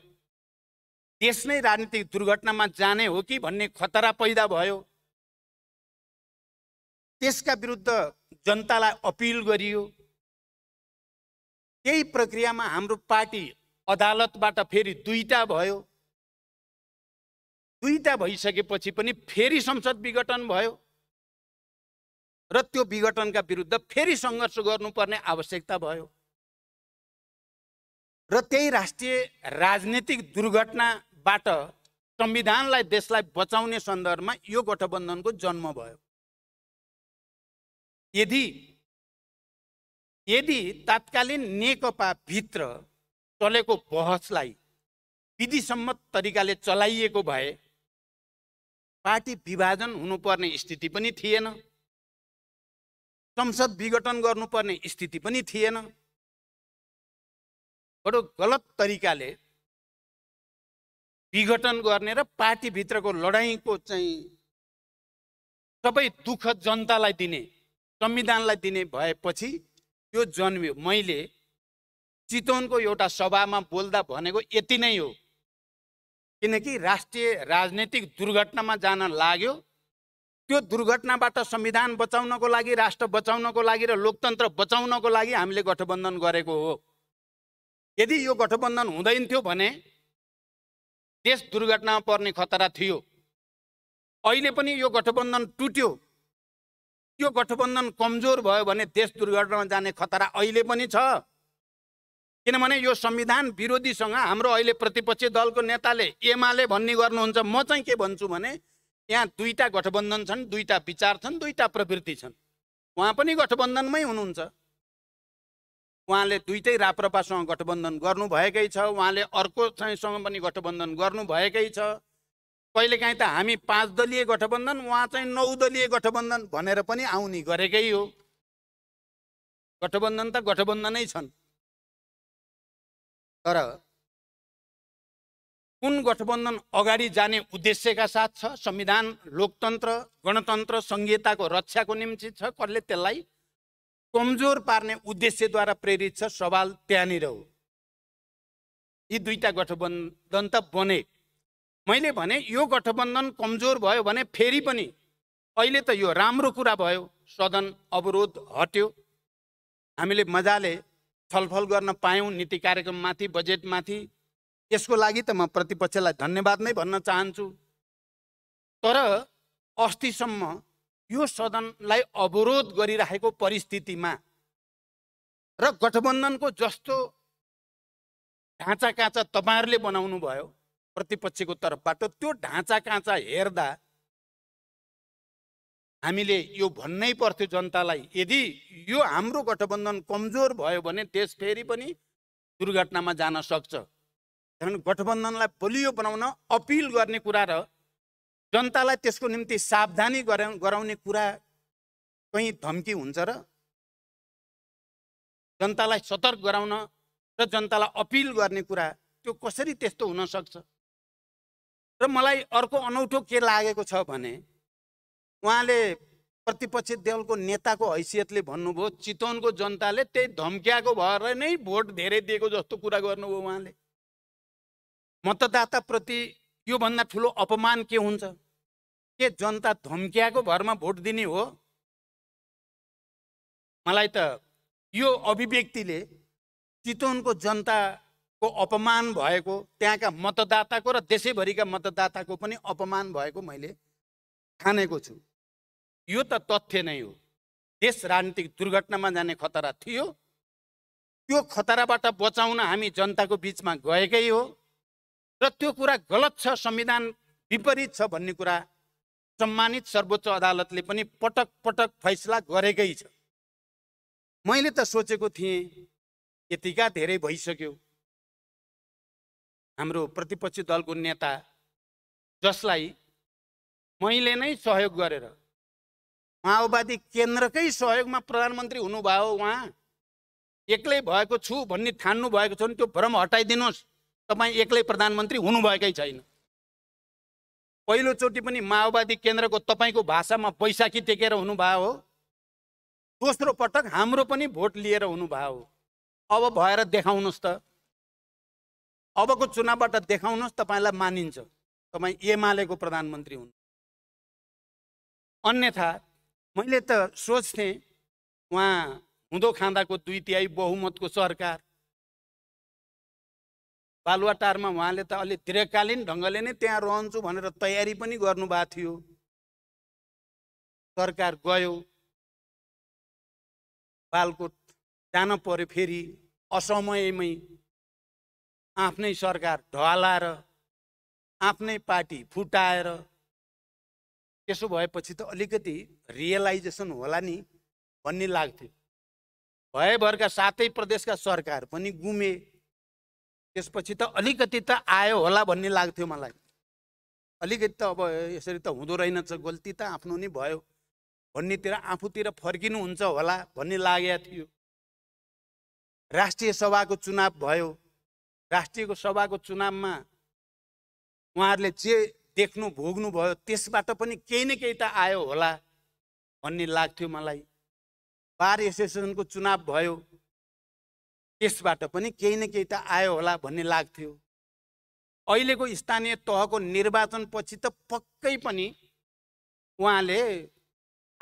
देश नै राजनीतिक दुर्घटनामा जाने हो कि भन्ने खतरा पैदा भयो त्यसका विरुद्ध जनतालाई अपिल गरियो त्यही प्रक्रियामा हाम्रो पार्टी अदालतबाट फेरि दुईटा भयो दुईटा भइसकेपछि पनि फेरि संसद विघटन भयो र त्यो विघटनका विरुद्ध फेरि सङ्घर्ष गर्नुपर्ने आवश्यकता भयो र त्यही राष्ट्रिय राजनीतिक दुर्घटनाबाट संविधानलाई देशलाई बचाउने सन्दर्भमा यो गठबन्धनको जन्म भयो यदि यदि तात्कालीन नेकपाभित्र चलेको बहसलाई विधिसम्मत तरिकाले चलाइएको भए पार्टी विभाजन हुनुपर्ने स्थिति पनि थिएन संसद विघटन गर्नुपर्ने स्थिति पनि थिएन बडो गलत तरिकाले विघटन गर्ने र पार्टीभित्रको लडाइँको चाहिँ सबै दुःख जनतालाई दिने संविधानलाई दिने भएपछि त्यो जन्मियो मैले चितवनको एउटा सभामा बोल्दा भनेको यति नै हो किनकि राष्ट्रिय राजनैतिक दुर्घटनामा जान लाग्यो त्यो दुर्घटनाबाट संविधान बचाउनको लागि राष्ट्र बचाउनको लागि र लोकतन्त्र बचाउनको लागि हामीले गठबन्धन गरेको हो यदि यो गठबन्धन हुँदैन थियो भने देश दुर्घटनामा पर्ने खतरा थियो अहिले पनि यो गठबन्धन टुट्यो त्यो गठबन्धन कमजोर भयो भने देश दुर्घटनामा जाने खतरा अहिले पनि छ किनभने यो संविधान विरोधीसँग हाम्रो अहिले प्रतिपक्षी दलको नेताले एमाले भन्ने गर्नुहुन्छ म चाहिँ के भन्छु भने यहाँ दुईवटा गठबन्धन छन् दुईवटा विचार छन् दुईवटा प्रवृत्ति छन् उहाँ पनि गठबन्धनमै हुनुहुन्छ उहाँले दुइटै राप्रपासँग गठबन्धन गर्नुभएकै छ उहाँले अर्को चाहिँसँग पनि गठबन्धन गर्नुभएकै छ कहिलेकाहीँ त हामी पाँच दलीय गठबन्धन उहाँ चाहिँ नौ दलीय गठबन्धन भनेर पनि आउने गरेकै हो गठबन्धन त गठबन्धनै छन् तर कुन गठबन्धन अगाडि जाने उद्देश्यका साथ छ संविधान लोकतन्त्र गणतन्त्र सङ्घीयताको रक्षाको निम्ति छ कसले त्यसलाई कमजोर पार्ने उद्देश्यद्वारा प्रेरित छ सवाल त्यहाँनिर हो यी दुईवटा गठबन्धन त बने मैले भने यो गठबन्धन कमजोर भयो भने फेरि पनि अहिले त यो राम्रो कुरा भयो सदन अवरोध हट्यो हामीले मजाले छलफल गर्न पायौँ नीति कार्यक्रममाथि बजेटमाथि यसको लागि त म प्रतिपक्षलाई धन्यवाद नै भन्न चाहन्छु तर अस्तिसम्म यो सदनलाई अवरोध गरिराखेको परिस्थितिमा र गठबन्धनको जस्तो ढाँचा काँचा तपाईँहरूले बनाउनु भयो प्रतिपक्षको तर्फबाट त्यो ढाँचा काँचा हेर्दा हामीले यो भन्नै पर्थ्यो जनतालाई यदि यो हाम्रो गठबन्धन कमजोर भयो भने देश फेरि पनि दुर्घटनामा जान सक्छ किनभने गठबन्धनलाई बलियो बनाउन अपिल गर्ने कुरा र जनतालाई त्यसको निम्ति सावधानी गरा गराउने कुरा कहीँ धम्की हुन्छ र जनतालाई सतर्क गराउन र जनतालाई अपिल गर्ने कुरा त्यो कसरी त्यस्तो हुनसक्छ र मलाई अर्को अनौठो के लागेको छ भने उहाँले प्रतिपक्षी दलको नेताको हैसियतले भन्नुभयो चितवनको जनताले त्यही धम्क्याएको भएर नै भोट धेरै दिएको जस्तो कुरा गर्नुभयो उहाँले मतदाताप्रति योभन्दा ठुलो अपमान के हुन्छ के जनता धम्क्याएको भरमा भोट दिने हो मलाई त यो अभिव्यक्तिले चितवनको जनताको अपमान भएको त्यहाँका मतदाताको र देशैभरिका मतदाताको पनि अपमान भएको मैले ठानेको छु यो त तथ्य नै हो देश राजनीतिक दुर्घटनामा जाने खतरा थियो त्यो खतराबाट बचाउन हामी जनताको बिचमा गएकै हो र त्यो कुरा गलत छ संविधान विपरीत छ भन्ने कुरा सम्मानित सर्वोच्च अदालतले पनि पटक पटक फैसला गरेकै छ मैले त सोचेको थिएँ यतिका धेरै भइसक्यो हाम्रो प्रतिपक्षी दलको नेता जसलाई मैले नै सहयोग गरेर माओवादी केन्द्रकै सहयोगमा प्रधानमन्त्री हुनुभयो उहाँ एक्लै भएको छु भन्ने ठान्नु भएको छ भने त्यो भ्रम हटाइदिनुहोस् तपाईँ एक्लै प्रधानमन्त्री हुनुभएकै छैन पहिलोचोटि पनि माओवादी केन्द्रको तपाईँको भाषामा बैशाखी टेकेर हुनुभयो हो दोस्रो पटक हाम्रो पनि भोट लिएर हुनुभयो हो अब भएर देखाउनुहोस् त अबको चुनावबाट देखाउनुहोस् तपाईँलाई मानिन्छ तपाईँ एमालेको प्रधानमन्त्री हुनु अन्यथा मैले त सोच्थेँ उहाँ हुँदो खाँदाको दुई तिहाई बहुमतको सरकार बालुवाटारमा उहाँले त अलि दीर्घकालीन ढङ्गले नै त्यहाँ रहन्छु भनेर तयारी पनि गर्नुभएको थियो सरकार गयो बालकोट जान पर्यो फेरि असमयमै आफ्नै सरकार ढलाएर आफ्नै पार्टी फुटाएर त्यसो भएपछि त अलिकति रियलाइजेसन होला नि भन्ने लाग्थ्यो भएभरका सातै प्रदेशका सरकार पनि गुमे त्यसपछि त अलिकति त आयो होला भन्ने लाग्थ्यो मलाई अलिकति त अब यसरी त हुँदो रहेनछ गल्ती त आफ्नो नै भयो भन्नेतिर आफूतिर फर्किनुहुन्छ होला भन्ने लागेको थियो राष्ट्रिय सभाको चुनाव भयो राष्ट्रियको सभाको चुनावमा उहाँहरूले जे देख्नु भोग्नु भयो त्यसबाट पनि केही न केही त आयो होला भन्ने लाग्थ्यो मलाई बार एसोसिएसनको चुनाव भयो त्यसबाट पनि केही न केही त आयो होला भन्ने लाग्थ्यो अहिलेको स्थानीय तहको निर्वाचनपछि त पक्कै पनि उहाँले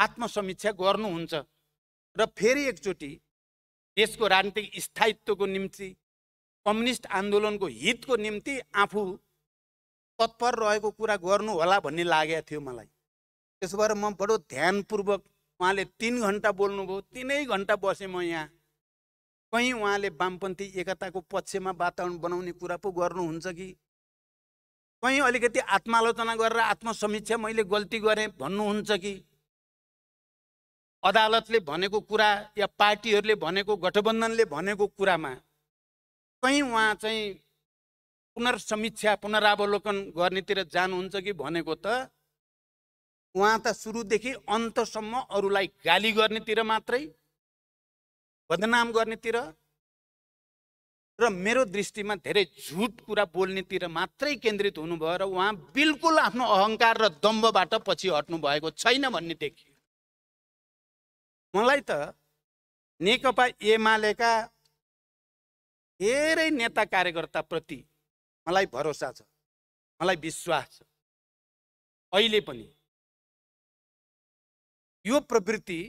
आत्मसमीक्षा गर्नुहुन्छ र फेरि एकचोटि देशको राजनीतिक स्थायित्वको निम्ति कम्युनिस्ट आन्दोलनको हितको निम्ति आफू तत्पर रहेको कुरा गर्नु होला भन्ने लागेको थियो मलाई त्यसो भएर म बडो ध्यानपूर्वक उहाँले तिन घन्टा बोल्नुभयो तिनै घन्टा बसेँ म यहाँ कहीँ उहाँले वामपन्थी एकताको पक्षमा वातावरण बनाउने कुरा पो गर्नुहुन्छ कि कहीँ अलिकति आत्मालोचना गरेर आत्मसमीक्षा मैले गल्ती गरेँ भन्नुहुन्छ कि अदालतले भनेको कुरा या पार्टीहरूले भनेको गठबन्धनले भनेको कुरामा कहीँ उहाँ चाहिँ पुनर्समीक्षा पुनरावलोकन गर्नेतिर जानुहुन्छ कि भनेको त उहाँ त सुरुदेखि अन्तसम्म अरूलाई गाली गर्नेतिर मात्रै बदनाम गर्नेतिर र मेरो दृष्टिमा धेरै झुट कुरा बोल्नेतिर मात्रै केन्द्रित हुनुभयो र उहाँ बिल्कुल आफ्नो अहङ्कार र दम्बबाट पछि हट्नु भएको छैन भन्ने देखियो मलाई त नेकपा एमालेका धेरै नेता कार्यकर्ताप्रति मलाई भरोसा छ मलाई विश्वास छ अहिले पनि यो प्रवृत्ति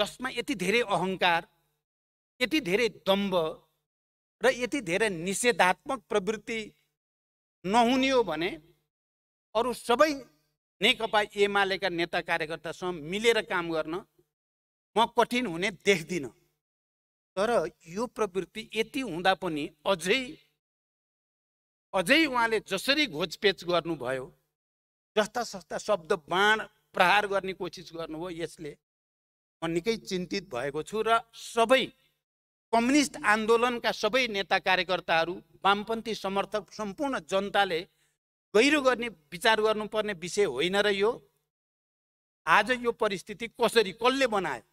जसमा यति धेरै अहङ्कार यति धेरै दम्ब र यति धेरै निषेधात्मक प्रवृत्ति नहुने हो भने अरू सबै नेकपा एमालेका नेता कार्यकर्तासँग मिलेर काम गर्न म कठिन हुने देख्दिनँ तर यो प्रवृत्ति यति हुँदा पनि अझै अझै उहाँले जसरी घोचपेच गर्नुभयो जस्ता सस्ता शब्द बाण प्रहार गर्ने कोसिस गर्नुभयो यसले म निकै चिन्तित भएको छु र सबै कम्युनिस्ट आन्दोलनका सबै नेता कार्यकर्ताहरू वामपन्थी समर्थक सम्पूर्ण जनताले गहिरो गर्ने विचार गर्नुपर्ने विषय होइन र यो आज यो परिस्थिति कसरी कसले बनायो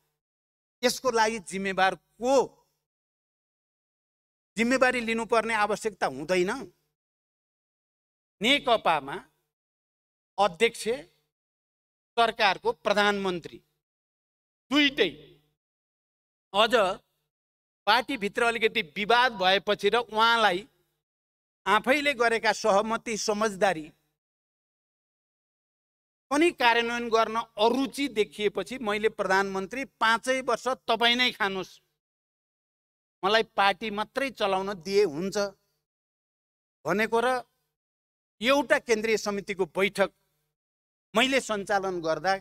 यसको लागि जिम्मेवार को जिम्मेवारी लिनुपर्ने आवश्यकता हुँदैन नेकपामा अध्यक्ष सरकारको प्रधानमन्त्री दुइटै अझ पार्टीभित्र अलिकति विवाद भएपछि र उहाँलाई आफैले गरेका सहमति समझदारी पनि कार्यान्वयन गर्न अरुचि देखिएपछि मैले प्रधानमन्त्री पाँचै वर्ष तपाईँ नै खानुहोस् मलाई पार्टी मात्रै चलाउन दिए हुन्छ भनेको र एउटा केन्द्रीय समितिको बैठक मैले सञ्चालन गर्दा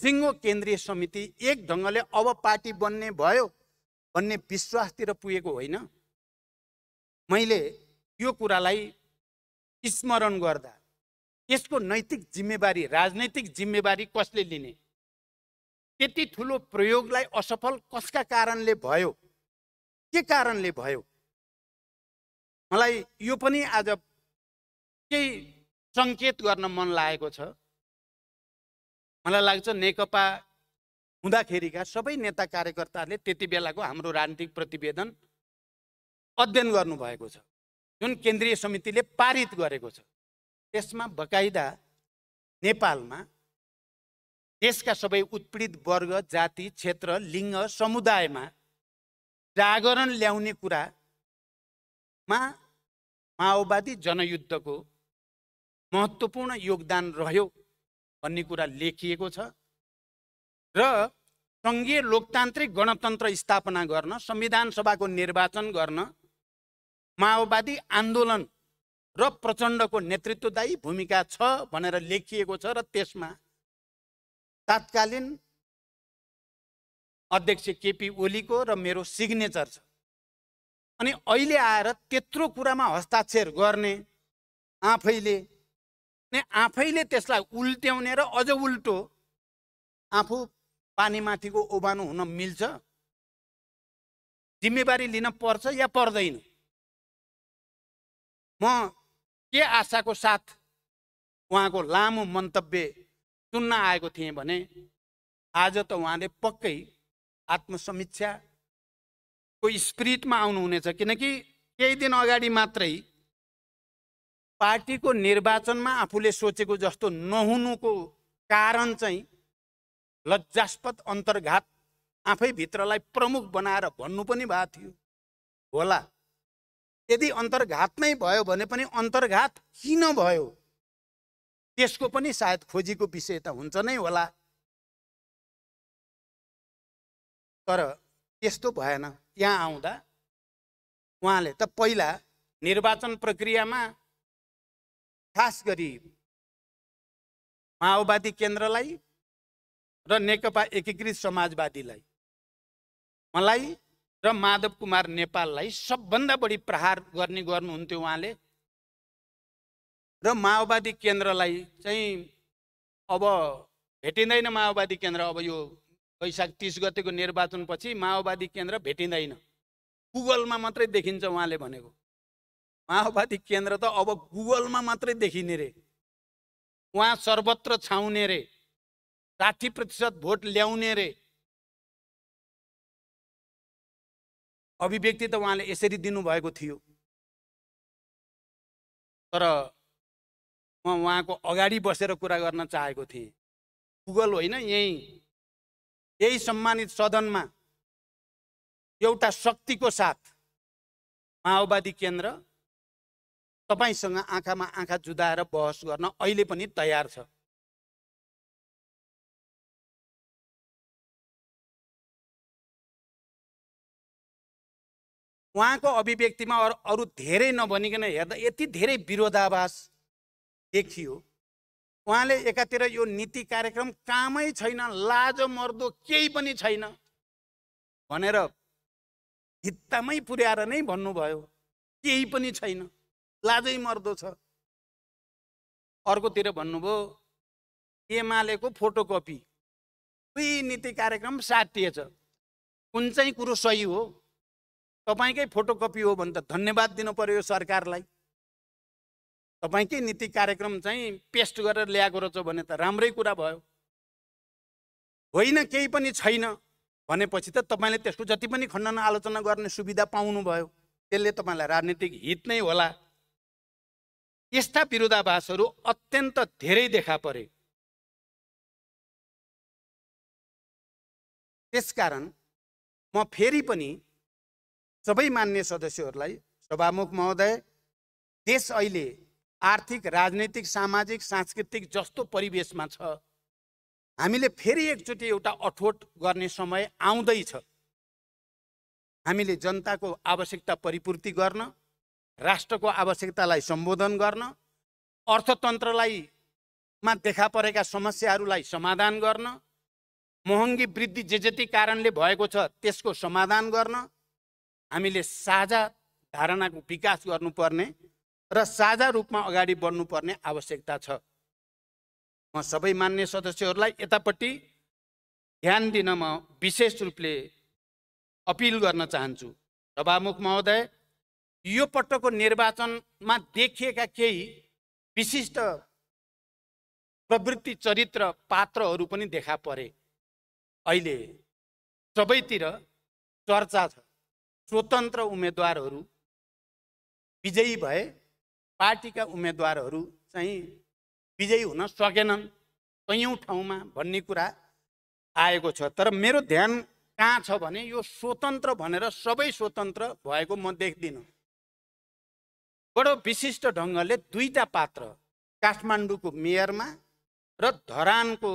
सिङ्गो केन्द्रीय समिति एक ढङ्गले अब पार्टी बन्ने भयो भन्ने विश्वासतिर पुगेको होइन मैले यो कुरालाई स्मरण गर्दा यसको नैतिक जिम्मेवारी राजनैतिक जिम्मेवारी कसले लिने त्यति ठुलो प्रयोगलाई असफल कसका कारणले भयो के कारणले भयो मलाई यो पनि आज केही सङ्केत गर्न मन लागेको छ मलाई लाग्छ नेकपा हुँदाखेरिका सबै नेता कार्यकर्ताहरूले त्यति बेलाको हाम्रो राजनीतिक प्रतिवेदन अध्ययन गर्नुभएको छ जुन केन्द्रीय समितिले पारित गरेको छ त्यसमा बकाइदा नेपालमा देशका सबै उत्पीडित वर्ग जाति क्षेत्र लिङ्ग समुदायमा जागरण ल्याउने कुरामा माओवादी जनयुद्धको महत्त्वपूर्ण योगदान रह्यो भन्ने कुरा लेखिएको छ र सङ्घीय लोकतान्त्रिक गणतन्त्र स्थापना गर्न संविधान सभाको निर्वाचन गर्न माओवादी आन्दोलन र प्रचण्डको नेतृत्वदायी भूमिका छ भनेर लेखिएको छ र त्यसमा तात्कालीन अध्यक्ष केपी ओलीको र मेरो सिग्नेचर छ अनि अहिले आएर त्यत्रो कुरामा हस्ताक्षर गर्ने आफैले आफैले त्यसलाई उल्ट्याउने र अझ उल्टो आफू पानीमाथिको ओभानो हुन मिल्छ जिम्मेवारी लिन पर्छ या पर्दैन म के आशाको साथ उहाँको लामो मन्तव्य सुन्न आएको थिएँ भने आज त उहाँले पक्कै आत्मसमीक्षाको स्पिरिटमा आउनुहुनेछ किनकि केही दिन अगाडि मात्रै पार्टीको निर्वाचनमा आफूले सोचेको जस्तो नहुनुको कारण चाहिँ लज्जास्पद अन्तर्घात भित्रलाई प्रमुख बनाएर भन्नु पनि भएको थियो होला यदि अन्तर्घात नै भयो भने पनि अन्तर्घात किन भयो त्यसको पनि सायद खोजीको विषय त हुन्छ नै होला तर त्यस्तो भएन यहाँ आउँदा उहाँले त पहिला निर्वाचन प्रक्रियामा खास गरी माओवादी केन्द्रलाई र नेकपा एकीकृत समाजवादीलाई मलाई र माधव कुमार नेपाललाई सबभन्दा बढी प्रहार गर्ने गर्नुहुन्थ्यो उहाँले र माओवादी केन्द्रलाई चाहिँ अब भेटिँदैन माओवादी केन्द्र अब यो वैशाख तिस गतिको निर्वाचनपछि माओवादी केन्द्र भेटिँदैन गुगलमा मात्रै देखिन्छ उहाँले भनेको माओवादी केन्द्र त अब गुगलमा मात्रै देखिने रे उहाँ सर्वत्र छाउने रे साठी प्रतिशत भोट ल्याउने रे अभिव्यक्ति त उहाँले यसरी दिनुभएको थियो तर म उहाँको अगाडि बसेर कुरा गर्न चाहेको थिएँ गुगल होइन यहीँ यही सम्मानित सदनमा एउटा शक्तिको साथ माओवादी केन्द्र तपाईँसँग आँखामा आँखा जुदाएर बहस गर्न अहिले पनि तयार छ उहाँको अभिव्यक्तिमा अरू अरू धेरै नभनिकन हेर्दा यति धेरै विरोधाभास देखियो उहाँले एकातिर यो नीति कार्यक्रम कामै छैन लाज मर्दो केही पनि छैन भनेर भित्तामै पुर्याएर नै भन्नुभयो केही पनि छैन लाजै मर्दो छ अर्कोतिर भन्नुभयो एमालेको फोटोकपी दुई नीति कार्यक्रम साटिएछ कुन चाहिँ कुरो सही हो तपाईँकै फोटोकपी हो भने त धन्यवाद दिनु पर्यो सरकारलाई तपाईँकै नीति कार्यक्रम चाहिँ पेस्ट गरेर ल्याएको रहेछ भने त राम्रै कुरा भयो होइन केही पनि छैन भनेपछि त तपाईँले त्यसको जति पनि खण्डन आलोचना गर्ने सुविधा पाउनुभयो त्यसले तपाईँलाई राजनीतिक हित नै होला यस्ता विरोधाभासहरू अत्यन्त धेरै देखा परे त्यसकारण म फेरि पनि सबै मान्य सदस्यहरूलाई सभामुख महोदय देश अहिले आर्थिक राजनैतिक सामाजिक सांस्कृतिक जस्तो परिवेशमा छ हामीले फेरि एकचोटि एउटा अठोट गर्ने समय आउँदैछ हामीले जनताको आवश्यकता परिपूर्ति गर्न राष्ट्रको आवश्यकतालाई सम्बोधन गर्न अर्थतन्त्रलाई मा देखा परेका समस्याहरूलाई समाधान गर्न महँगी वृद्धि जे जति कारणले भएको छ त्यसको समाधान गर्न हामीले साझा धारणाको विकास गर्नुपर्ने र साझा रूपमा अगाडि बढ्नुपर्ने आवश्यकता छ म सबै मान्य सदस्यहरूलाई यतापट्टि ध्यान दिन म विशेष रूपले अपिल गर्न चाहन्छु सभामुख महोदय यो पटकको निर्वाचनमा देखिएका केही विशिष्ट प्रवृत्ति चरित्र पात्रहरू पनि देखा परे अहिले सबैतिर चर्चा छ स्वतन्त्र उम्मेदवारहरू विजयी भए पार्टीका उम्मेदवारहरू चाहिँ विजयी हुन सकेनन् कैयौँ ठाउँमा भन्ने कुरा आएको छ तर मेरो ध्यान कहाँ छ भने यो स्वतन्त्र भनेर सबै स्वतन्त्र भएको म देख्दिनँ बडो विशिष्ट ढङ्गले दुईटा पात्र काठमाडौँको मेयरमा र धरानको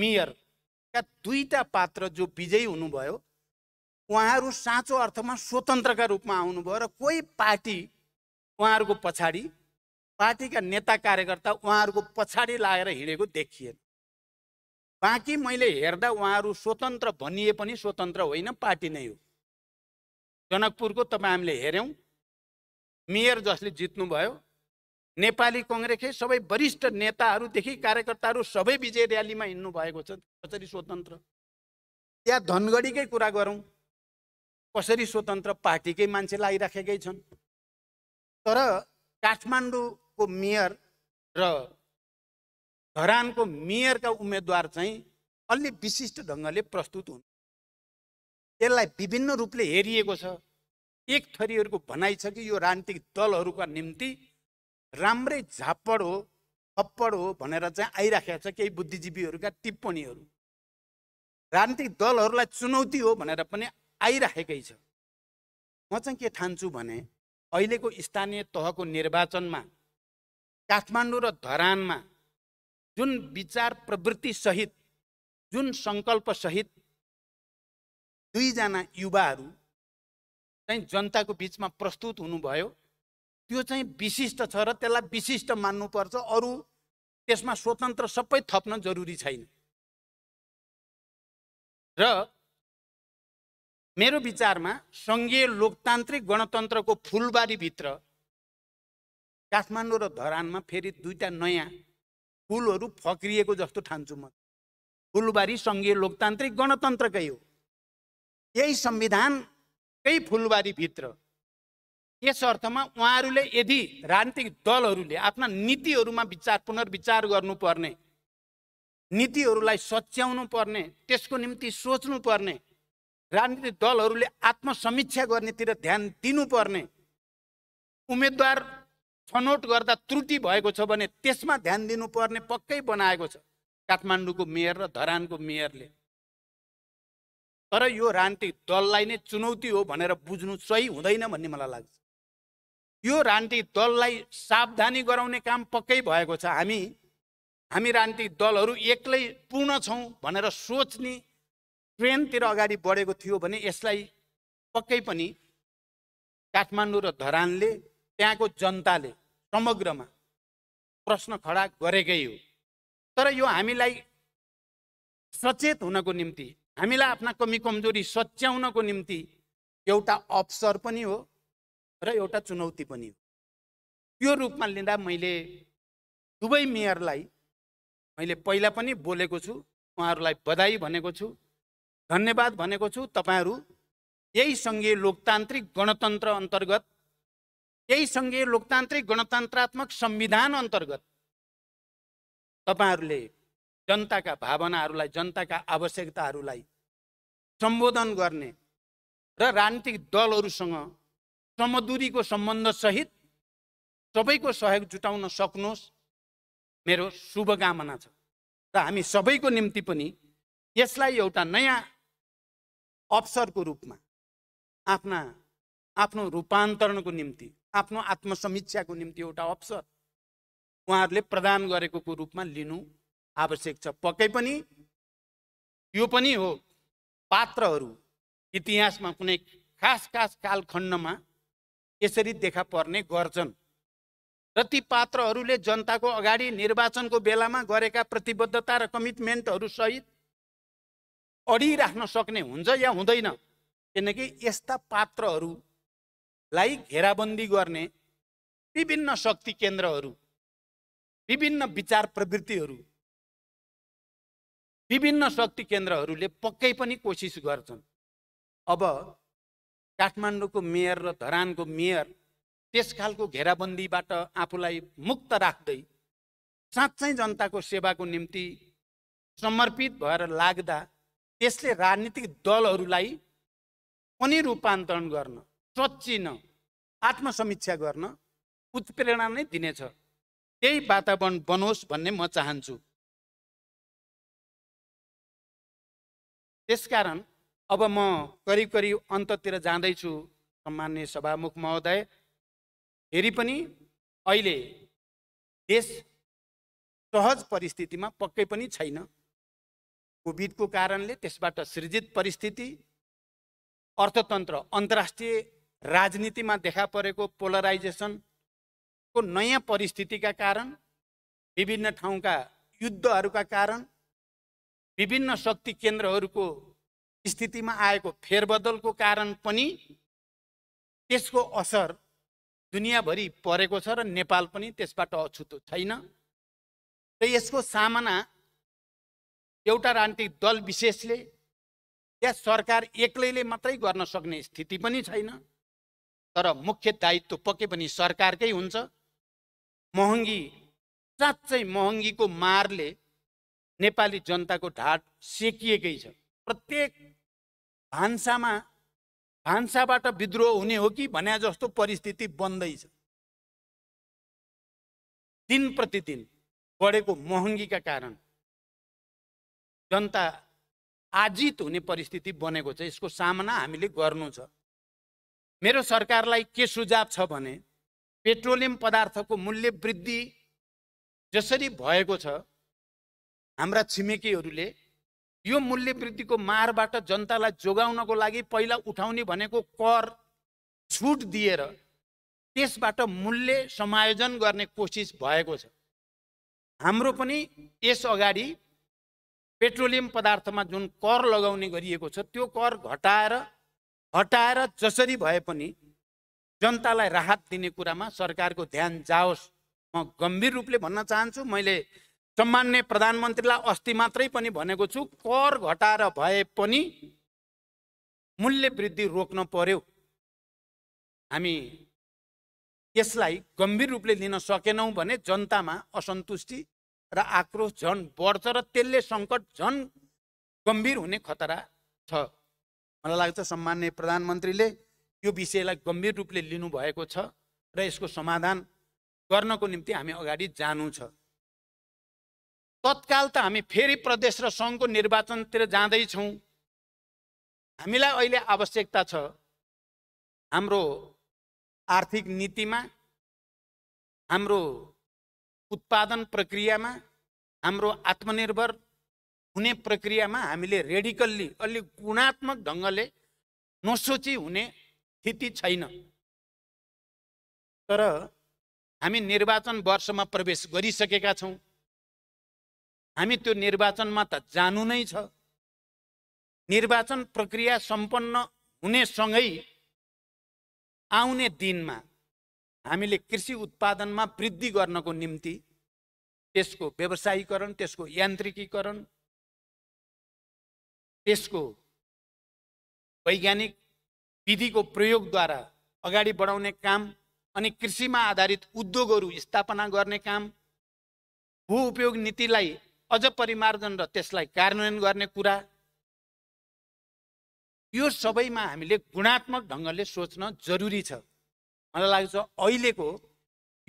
मेयरका दुईवटा पात्र जो विजयी हुनुभयो उहाँहरू साँचो अर्थमा स्वतन्त्रका रूपमा आउनुभयो र कोही पार्टी उहाँहरूको पछाडि पार्टीका नेता कार्यकर्ता उहाँहरूको पछाडि लागेर हिँडेको देखिएन बाँकी मैले हेर्दा उहाँहरू स्वतन्त्र भनिए पनि स्वतन्त्र होइन पार्टी नै हो जनकपुरको तपाईँ हामीले हेऱ्यौँ मेयर जसले जित्नुभयो नेपाली कङ्ग्रेसकै सबै वरिष्ठ नेताहरूदेखि कार्यकर्ताहरू सबै विजय र्यालीमा हिँड्नु भएको छ कसरी स्वतन्त्र या धनगढीकै कुरा गरौँ कसरी स्वतन्त्र पार्टीकै मान्छे लागिराखेकै छन् तर काठमाडौँको मेयर र धरानको मेयरका उम्मेद्वार चाहिँ अलि विशिष्ट ढङ्गले प्रस्तुत हुन् त्यसलाई विभिन्न रूपले हेरिएको छ एक थरीहरूको भनाइ छ कि यो राजनीतिक दलहरूका निम्ति राम्रै झापड हो थप्पड हो भनेर चाहिँ आइराखेको छ केही बुद्धिजीवीहरूका टिप्पणीहरू राजनीतिक दलहरूलाई चुनौती हो भनेर पनि आइराखेकै छ म चाहिँ के ठान्छु भने अहिलेको स्थानीय तहको निर्वाचनमा काठमाडौँ र धरानमा जुन विचार प्रवृत्तिसहित जुन सङ्कल्पसहित दुईजना युवाहरू चाहिँ जनताको बिचमा प्रस्तुत हुनुभयो त्यो चाहिँ विशिष्ट छ र त्यसलाई विशिष्ट मान्नुपर्छ अरू त्यसमा स्वतन्त्र सबै थप्न जरुरी छैन र मेरो विचारमा सङ्घीय लोकतान्त्रिक गणतन्त्रको फुलबारीभित्र काठमाडौँ र धरानमा फेरि दुईवटा नयाँ फुलहरू फक्रिएको जस्तो ठान्छु म फुलबारी सङ्घीय लोकतान्त्रिक गणतन्त्रकै हो यही संविधान त्यही फुलबारीभित्र यस अर्थमा उहाँहरूले यदि राजनीतिक दलहरूले आफ्ना नीतिहरूमा विचार पुनर्विचार गर्नुपर्ने नीतिहरूलाई सच्याउनु पर्ने त्यसको निम्ति सोच्नुपर्ने राजनीतिक दलहरूले आत्मसमीक्षा गर्नेतिर ध्यान दिनुपर्ने उम्मेद्वार छनौट गर्दा त्रुटि भएको छ भने त्यसमा ध्यान दिनुपर्ने पक्कै बनाएको छ काठमाडौँको मेयर र धरानको मेयरले तर यो राजनीतिक दललाई नै चुनौती हो भनेर बुझ्नु सही हुँदैन भन्ने मलाई लाग्छ यो राजनीतिक दललाई सावधानी गराउने काम पक्कै भएको छ हामी हामी राजनीतिक दलहरू एक्लै पूर्ण छौँ भनेर सोच्ने ट्रेनतिर अगाडि बढेको थियो भने यसलाई पक्कै पनि काठमाडौँ र धरानले त्यहाँको जनताले समग्रमा प्रश्न खडा गरेकै हो तर यो हामीलाई सचेत हुनको निम्ति हामीलाई आफ्ना कमी कमजोरी सच्याउनको निम्ति एउटा अवसर पनि हो र एउटा चुनौती पनि हो त्यो रूपमा लिँदा मैले दुवै मेयरलाई मैले पहिला पनि बोलेको छु उहाँहरूलाई बधाई भनेको छु धन्यवाद भनेको छु तपाईँहरू यही सङ्घीय लोकतान्त्रिक गणतन्त्र अन्तर्गत यही सङ्घीय लोकतान्त्रिक गणतन्त्रात्मक संविधान अन्तर्गत तपाईँहरूले जनताका भावनाहरूलाई जनताका आवश्यकताहरूलाई सम्बोधन गर्ने र राजनीतिक दलहरूसँग समदुरीको सम्बन्धसहित सबैको सहयोग जुटाउन सक्नुहोस् मेरो शुभकामना छ र हामी सबैको निम्ति पनि यसलाई एउटा नयाँ अवसरको रूपमा आफ्ना आफ्नो रूपान्तरणको निम्ति आफ्नो आत्मसमीक्षाको निम्ति एउटा अवसर उहाँहरूले प्रदान गरेको रूपमा लिनु आवश्यक छ पक्कै पनि यो पनि हो पात्रहरू इतिहासमा कुनै खास खास कालखण्डमा यसरी देखा पर्ने गर्छन् र ती पात्रहरूले जनताको अगाडि निर्वाचनको बेलामा गरेका प्रतिबद्धता र कमिटमेन्टहरू सहित अडिराख्न सक्ने हुन्छ या हुँदैन किनकि यस्ता पात्रहरूलाई घेराबन्दी गर्ने विभिन्न शक्ति केन्द्रहरू विभिन्न विचार प्रवृत्तिहरू विभिन्न शक्ति केन्द्रहरूले पक्कै पनि कोसिस गर्छन् अब काठमाडौँको मेयर र धरानको मेयर त्यस खालको घेराबन्दीबाट आफूलाई मुक्त राख्दै साँच्चै जनताको सेवाको निम्ति समर्पित भएर लाग्दा त्यसले राजनीतिक दलहरूलाई पनि रूपान्तरण गर्न सचिन आत्मसमीक्षा गर्न उत्प्रेरणा नै दिनेछ त्यही वातावरण बनोस् भन्ने म चाहन्छु त्यसकारण अब म करिब करिब अन्ततिर जाँदैछु सम्मान्य सभामुख महोदय फेरि पनि अहिले देश सहज परिस्थितिमा पक्कै पनि छैन कोभिडको कारणले त्यसबाट सृजित परिस्थिति अर्थतन्त्र अन्तर्राष्ट्रिय राजनीतिमा देखा परेको पोलराइजेसनको नयाँ परिस्थितिका कारण विभिन्न ठाउँका युद्धहरूका कारण विभिन्न शक्ति केन्द्रहरूको स्थितिमा आएको फेरबदलको कारण पनि त्यसको असर दुनियाँभरि परेको छ र नेपाल पनि त्यसबाट अछुतो छैन र यसको सामना एउटा राजनीतिक दल विशेषले या सरकार एक्लैले मात्रै गर्न सक्ने स्थिति पनि छैन तर मुख्य दायित्व पक्कै पनि सरकारकै हुन्छ महँगी साँच्चै महँगीको मारले नेपाली जनताको ढाड सेकिएकै छ प्रत्येक भान्सामा भान्साबाट विद्रोह हुने हो कि भने जस्तो परिस्थिति बन्दैछ दिन प्रतिदिन बढेको महँगीका कारण जनता आजित हुने परिस्थिति बनेको छ यसको सामना हामीले गर्नु छ मेरो सरकारलाई के सुझाव छ भने पेट्रोलियम पदार्थको मूल्य वृद्धि जसरी भएको छ हाम्रा छिमेकीहरूले यो मूल्य वृद्धिको मारबाट जनतालाई जोगाउनको लागि पहिला उठाउने भनेको कर छुट दिएर त्यसबाट मूल्य समायोजन गर्ने कोसिस भएको छ हाम्रो पनि यस अगाडि पेट्रोलियम पदार्थमा जुन कर लगाउने गरिएको छ त्यो कर घटाएर हटाएर जसरी भए पनि जनतालाई राहत दिने कुरामा सरकारको ध्यान जाओस् म गम्भीर रूपले भन्न चाहन्छु मैले सम्मान्य प्रधानमन्त्रीलाई अस्ति मात्रै पनि भनेको छु कर घटाएर भए पनि मूल्य वृद्धि रोक्न पर्यो हामी यसलाई गम्भीर रूपले लिन सकेनौँ भने जनतामा असन्तुष्टि र आक्रोश झन् बढ्छ र त्यसले सङ्कट झन् गम्भीर हुने खतरा छ मलाई लाग्छ सम्मान्य प्रधानमन्त्रीले यो विषयलाई गम्भीर रूपले लिनुभएको छ र यसको समाधान गर्नको निम्ति हामी अगाडि जानु छ तत्काल त हामी फेरि प्रदेश र सङ्घको निर्वाचनतिर जाँदैछौँ हामीलाई अहिले आवश्यकता छ हाम्रो आर्थिक नीतिमा हाम्रो उत्पादन प्रक्रियामा हाम्रो आत्मनिर्भर हुने प्रक्रियामा हामीले रेडिकल्ली अलि गुणात्मक ढङ्गले नसोची हुने स्थिति छैन तर हामी निर्वाचन वर्षमा प्रवेश गरिसकेका छौँ हामी त्यो निर्वाचनमा त जानु नै छ निर्वाचन प्रक्रिया सम्पन्न हुनेसँगै आउने दिनमा हामीले कृषि उत्पादनमा वृद्धि गर्नको निम्ति त्यसको व्यवसायीकरण त्यसको यान्त्रिकीकरण त्यसको वैज्ञानिक विधिको प्रयोगद्वारा अगाडि बढाउने काम अनि कृषिमा आधारित उद्योगहरू स्थापना गर्ने काम भू उपयोग नीतिलाई अझ परिमार्जन र त्यसलाई कार्यान्वयन गर्ने कुरा यो सबैमा हामीले गुणात्मक ढङ्गले सोच्न जरुरी छ मलाई लाग्छ अहिलेको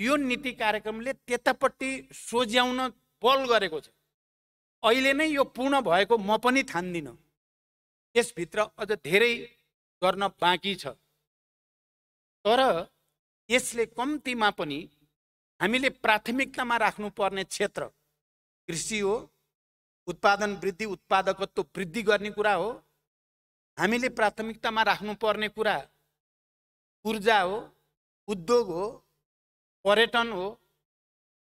यो नीति कार्यक्रमले त्यतापट्टि सोझ्याउन बल गरेको छ अहिले नै यो पूर्ण भएको म पनि ठान्दिनँ यसभित्र अझ धेरै गर्न बाँकी छ तर यसले कम्तीमा पनि हामीले प्राथमिकतामा राख्नुपर्ने क्षेत्र कृषि हो उत्पादन वृद्धि उत्पादकत्व वृद्धि गर्ने कुरा हो हामीले प्राथमिकतामा राख्नुपर्ने कुरा ऊर्जा हो उद्योग हो पर्यटन हो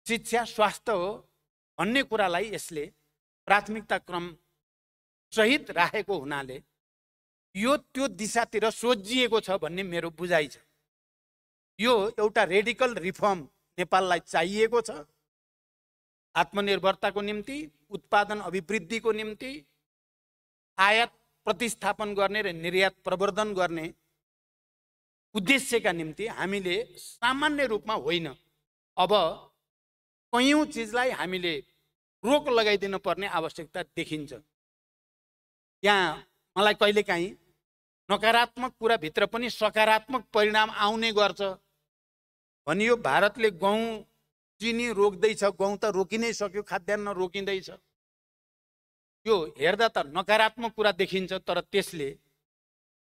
शिक्षा स्वास्थ्य हो भन्ने कुरालाई यसले प्राथमिकता क्रम सहित राखेको हुनाले यो त्यो दिशातिर सोझिएको छ भन्ने मेरो बुझाइ छ यो एउटा रेडिकल रिफर्म नेपाललाई चाहिएको छ आत्मनिर्भरताको निम्ति उत्पादन अभिवृद्धिको निम्ति आयात प्रतिस्थापन गर्ने र निर्यात प्रवर्धन गर्ने उद्देश्यका निम्ति हामीले सामान्य रूपमा होइन अब कयौँ चिजलाई हामीले रोक लगाइदिनु पर्ने आवश्यकता देखिन्छ यहाँ मलाई कहिलेकाहीँ नकारात्मक कुराभित्र पनि सकारात्मक परिणाम आउने गर्छ भनियो भारतले गहुँ चिनी रोक्दैछ गहुँ त रोकिनै सक्यो खाद्यान्न रोकिँदैछ यो हेर्दा त नकारात्मक कुरा देखिन्छ तर त्यसले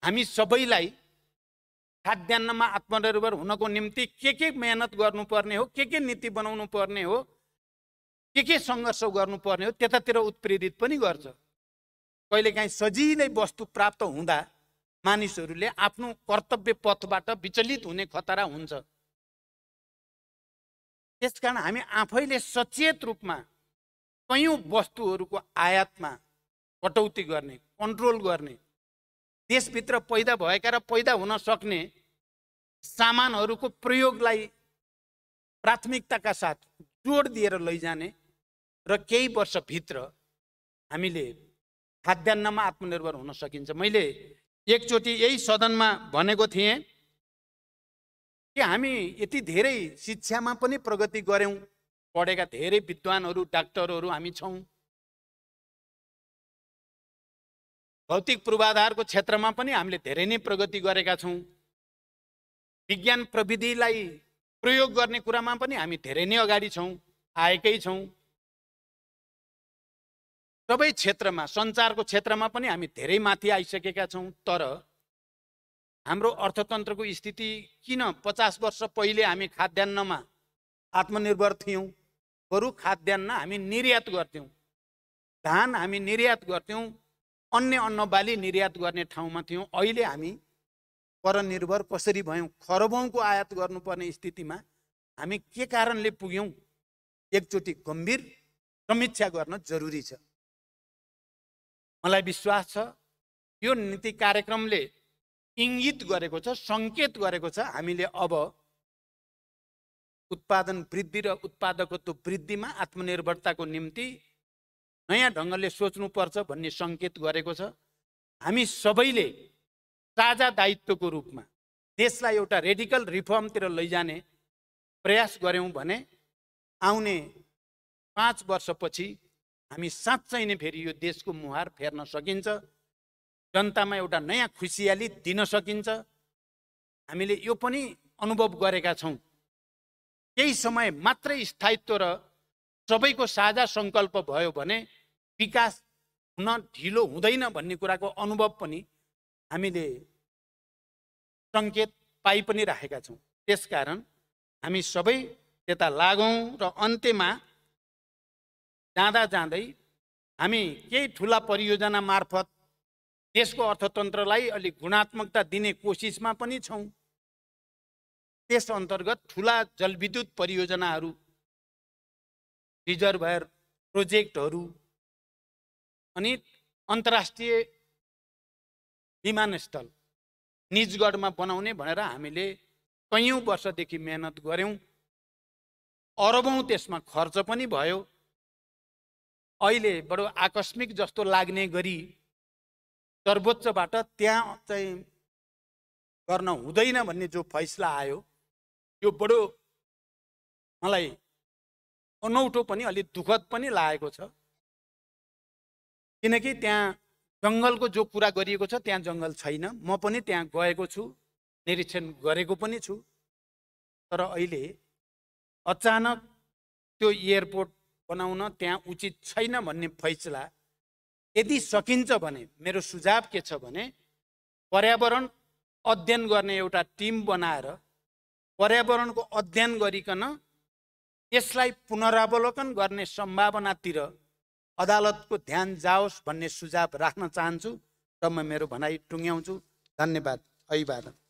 हामी सबैलाई खाद्यान्नमा आत्मनिर्भर हुनको निम्ति के के मेहनत गर्नुपर्ने हो के के नीति बनाउनु पर्ने हो के के सङ्घर्ष गर्नुपर्ने हो त्यतातिर उत्प्रेरित पनि गर्छ कहिलेकाहीँ सजिलै वस्तु प्राप्त हुँदा मानिसहरूले आफ्नो कर्तव्य पथबाट विचलित हुने खतरा हुन्छ त्यसकारण हामी आफैले सचेत रूपमा कयौँ वस्तुहरूको आयातमा कटौती गर्ने कन्ट्रोल गर्ने देशभित्र पैदा भएका र पैदा हुन सक्ने सामानहरूको प्रयोगलाई प्राथमिकताका साथ जोड दिएर लैजाने र केही वर्षभित्र हामीले खाद्यान्नमा आत्मनिर्भर हुन सकिन्छ मैले एकचोटि यही सदनमा भनेको थिएँ कि हामी यति धेरै शिक्षामा पनि प्रगति गऱ्यौँ पढेका धेरै विद्वानहरू डाक्टरहरू हामी छौँ भौतिक पूर्वाधारको क्षेत्रमा पनि हामीले धेरै नै प्रगति गरेका छौँ विज्ञान प्रविधिलाई प्रयोग गर्ने कुरामा पनि हामी धेरै नै अगाडि छौँ आएकै छौँ सबै क्षेत्रमा सञ्चारको क्षेत्रमा पनि हामी धेरै माथि आइसकेका छौँ तर हाम्रो अर्थतन्त्रको स्थिति किन पचास वर्ष पहिले हामी खाद्यान्नमा आत्मनिर्भर थियौँ बरु खाद्यान्न हामी निर्यात गर्थ्यौँ धान हामी निर्यात गर्थ्यौँ अन्य अन्न बाली निर्यात गर्ने ठाउँमा थियौँ अहिले हामी परनिर्भर कसरी भयौँ खरबौँको आयात गर्नुपर्ने स्थितिमा हामी के कारणले पुग्यौँ एकचोटि गम्भीर समीक्षा गर्न जरुरी छ मलाई विश्वास छ यो नीति कार्यक्रमले इङ्गित गरेको छ सङ्केत गरेको छ हामीले अब उत्पादन वृद्धि र उत्पादकत्व वृद्धिमा आत्मनिर्भरताको निम्ति नयाँ ढङ्गले सोच्नुपर्छ भन्ने सङ्केत गरेको छ हामी सबैले साझा दायित्वको रूपमा देशलाई एउटा रेडिकल रिफर्मतिर लैजाने प्रयास गऱ्यौँ भने आउने पाँच वर्षपछि हामी साँच्चै नै फेरि यो देशको मुहार फेर्न सकिन्छ जनतामा एउटा नयाँ खुसियाली दिन सकिन्छ हामीले यो पनि अनुभव गरेका छौँ केही समय मात्रै स्थायित्व र सबैको साझा सङ्कल्प भयो भने विकास हुन ढिलो हुँदैन भन्ने कुराको अनुभव पनि हामीले सङ्केत पाइ पनि राखेका छौँ त्यसकारण हामी सबै त्यता लागौँ र अन्त्यमा जाँदा जाँदै हामी केही ठुला परियोजना मार्फत देशको अर्थतन्त्रलाई अलिक गुणात्मकता दिने कोसिसमा पनि छौँ त्यस अन्तर्गत ठुला जलविद्युत परियोजनाहरू रिजर्भर प्रोजेक्टहरू अनि अन्तर्राष्ट्रिय विमानस्थल निजगढमा बनाउने भनेर हामीले कैयौँ वर्षदेखि मेहनत गऱ्यौँ अरबौँ त्यसमा खर्च पनि भयो अहिले बडो आकस्मिक जस्तो लाग्ने गरी सर्वोच्चबाट त्यहाँ चाहिँ गर्न हुँदैन भन्ने जो फैसला आयो त्यो बडो मलाई अनौठो पनि अलिक दुःखद पनि लागेको छ किनकि त्यहाँ जङ्गलको जो कुरा गरिएको छ त्यहाँ जङ्गल छैन म पनि त्यहाँ गएको छु निरीक्षण गरेको पनि छु तर अहिले अचानक त्यो एयरपोर्ट बनाउन त्यहाँ उचित छैन भन्ने फैसला यदि सकिन्छ भने मेरो सुझाव के छ भने पर्यावरण अध्ययन गर्ने एउटा टिम बनाएर पर्यावरणको अध्ययन गरिकन यसलाई पुनरावलोकन गर्ने सम्भावनातिर अदालतको ध्यान जाओस् भन्ने सुझाव राख्न चाहन्छु र म मेरो भनाइ टुङ्ग्याउँछु धन्यवाद अभिवादन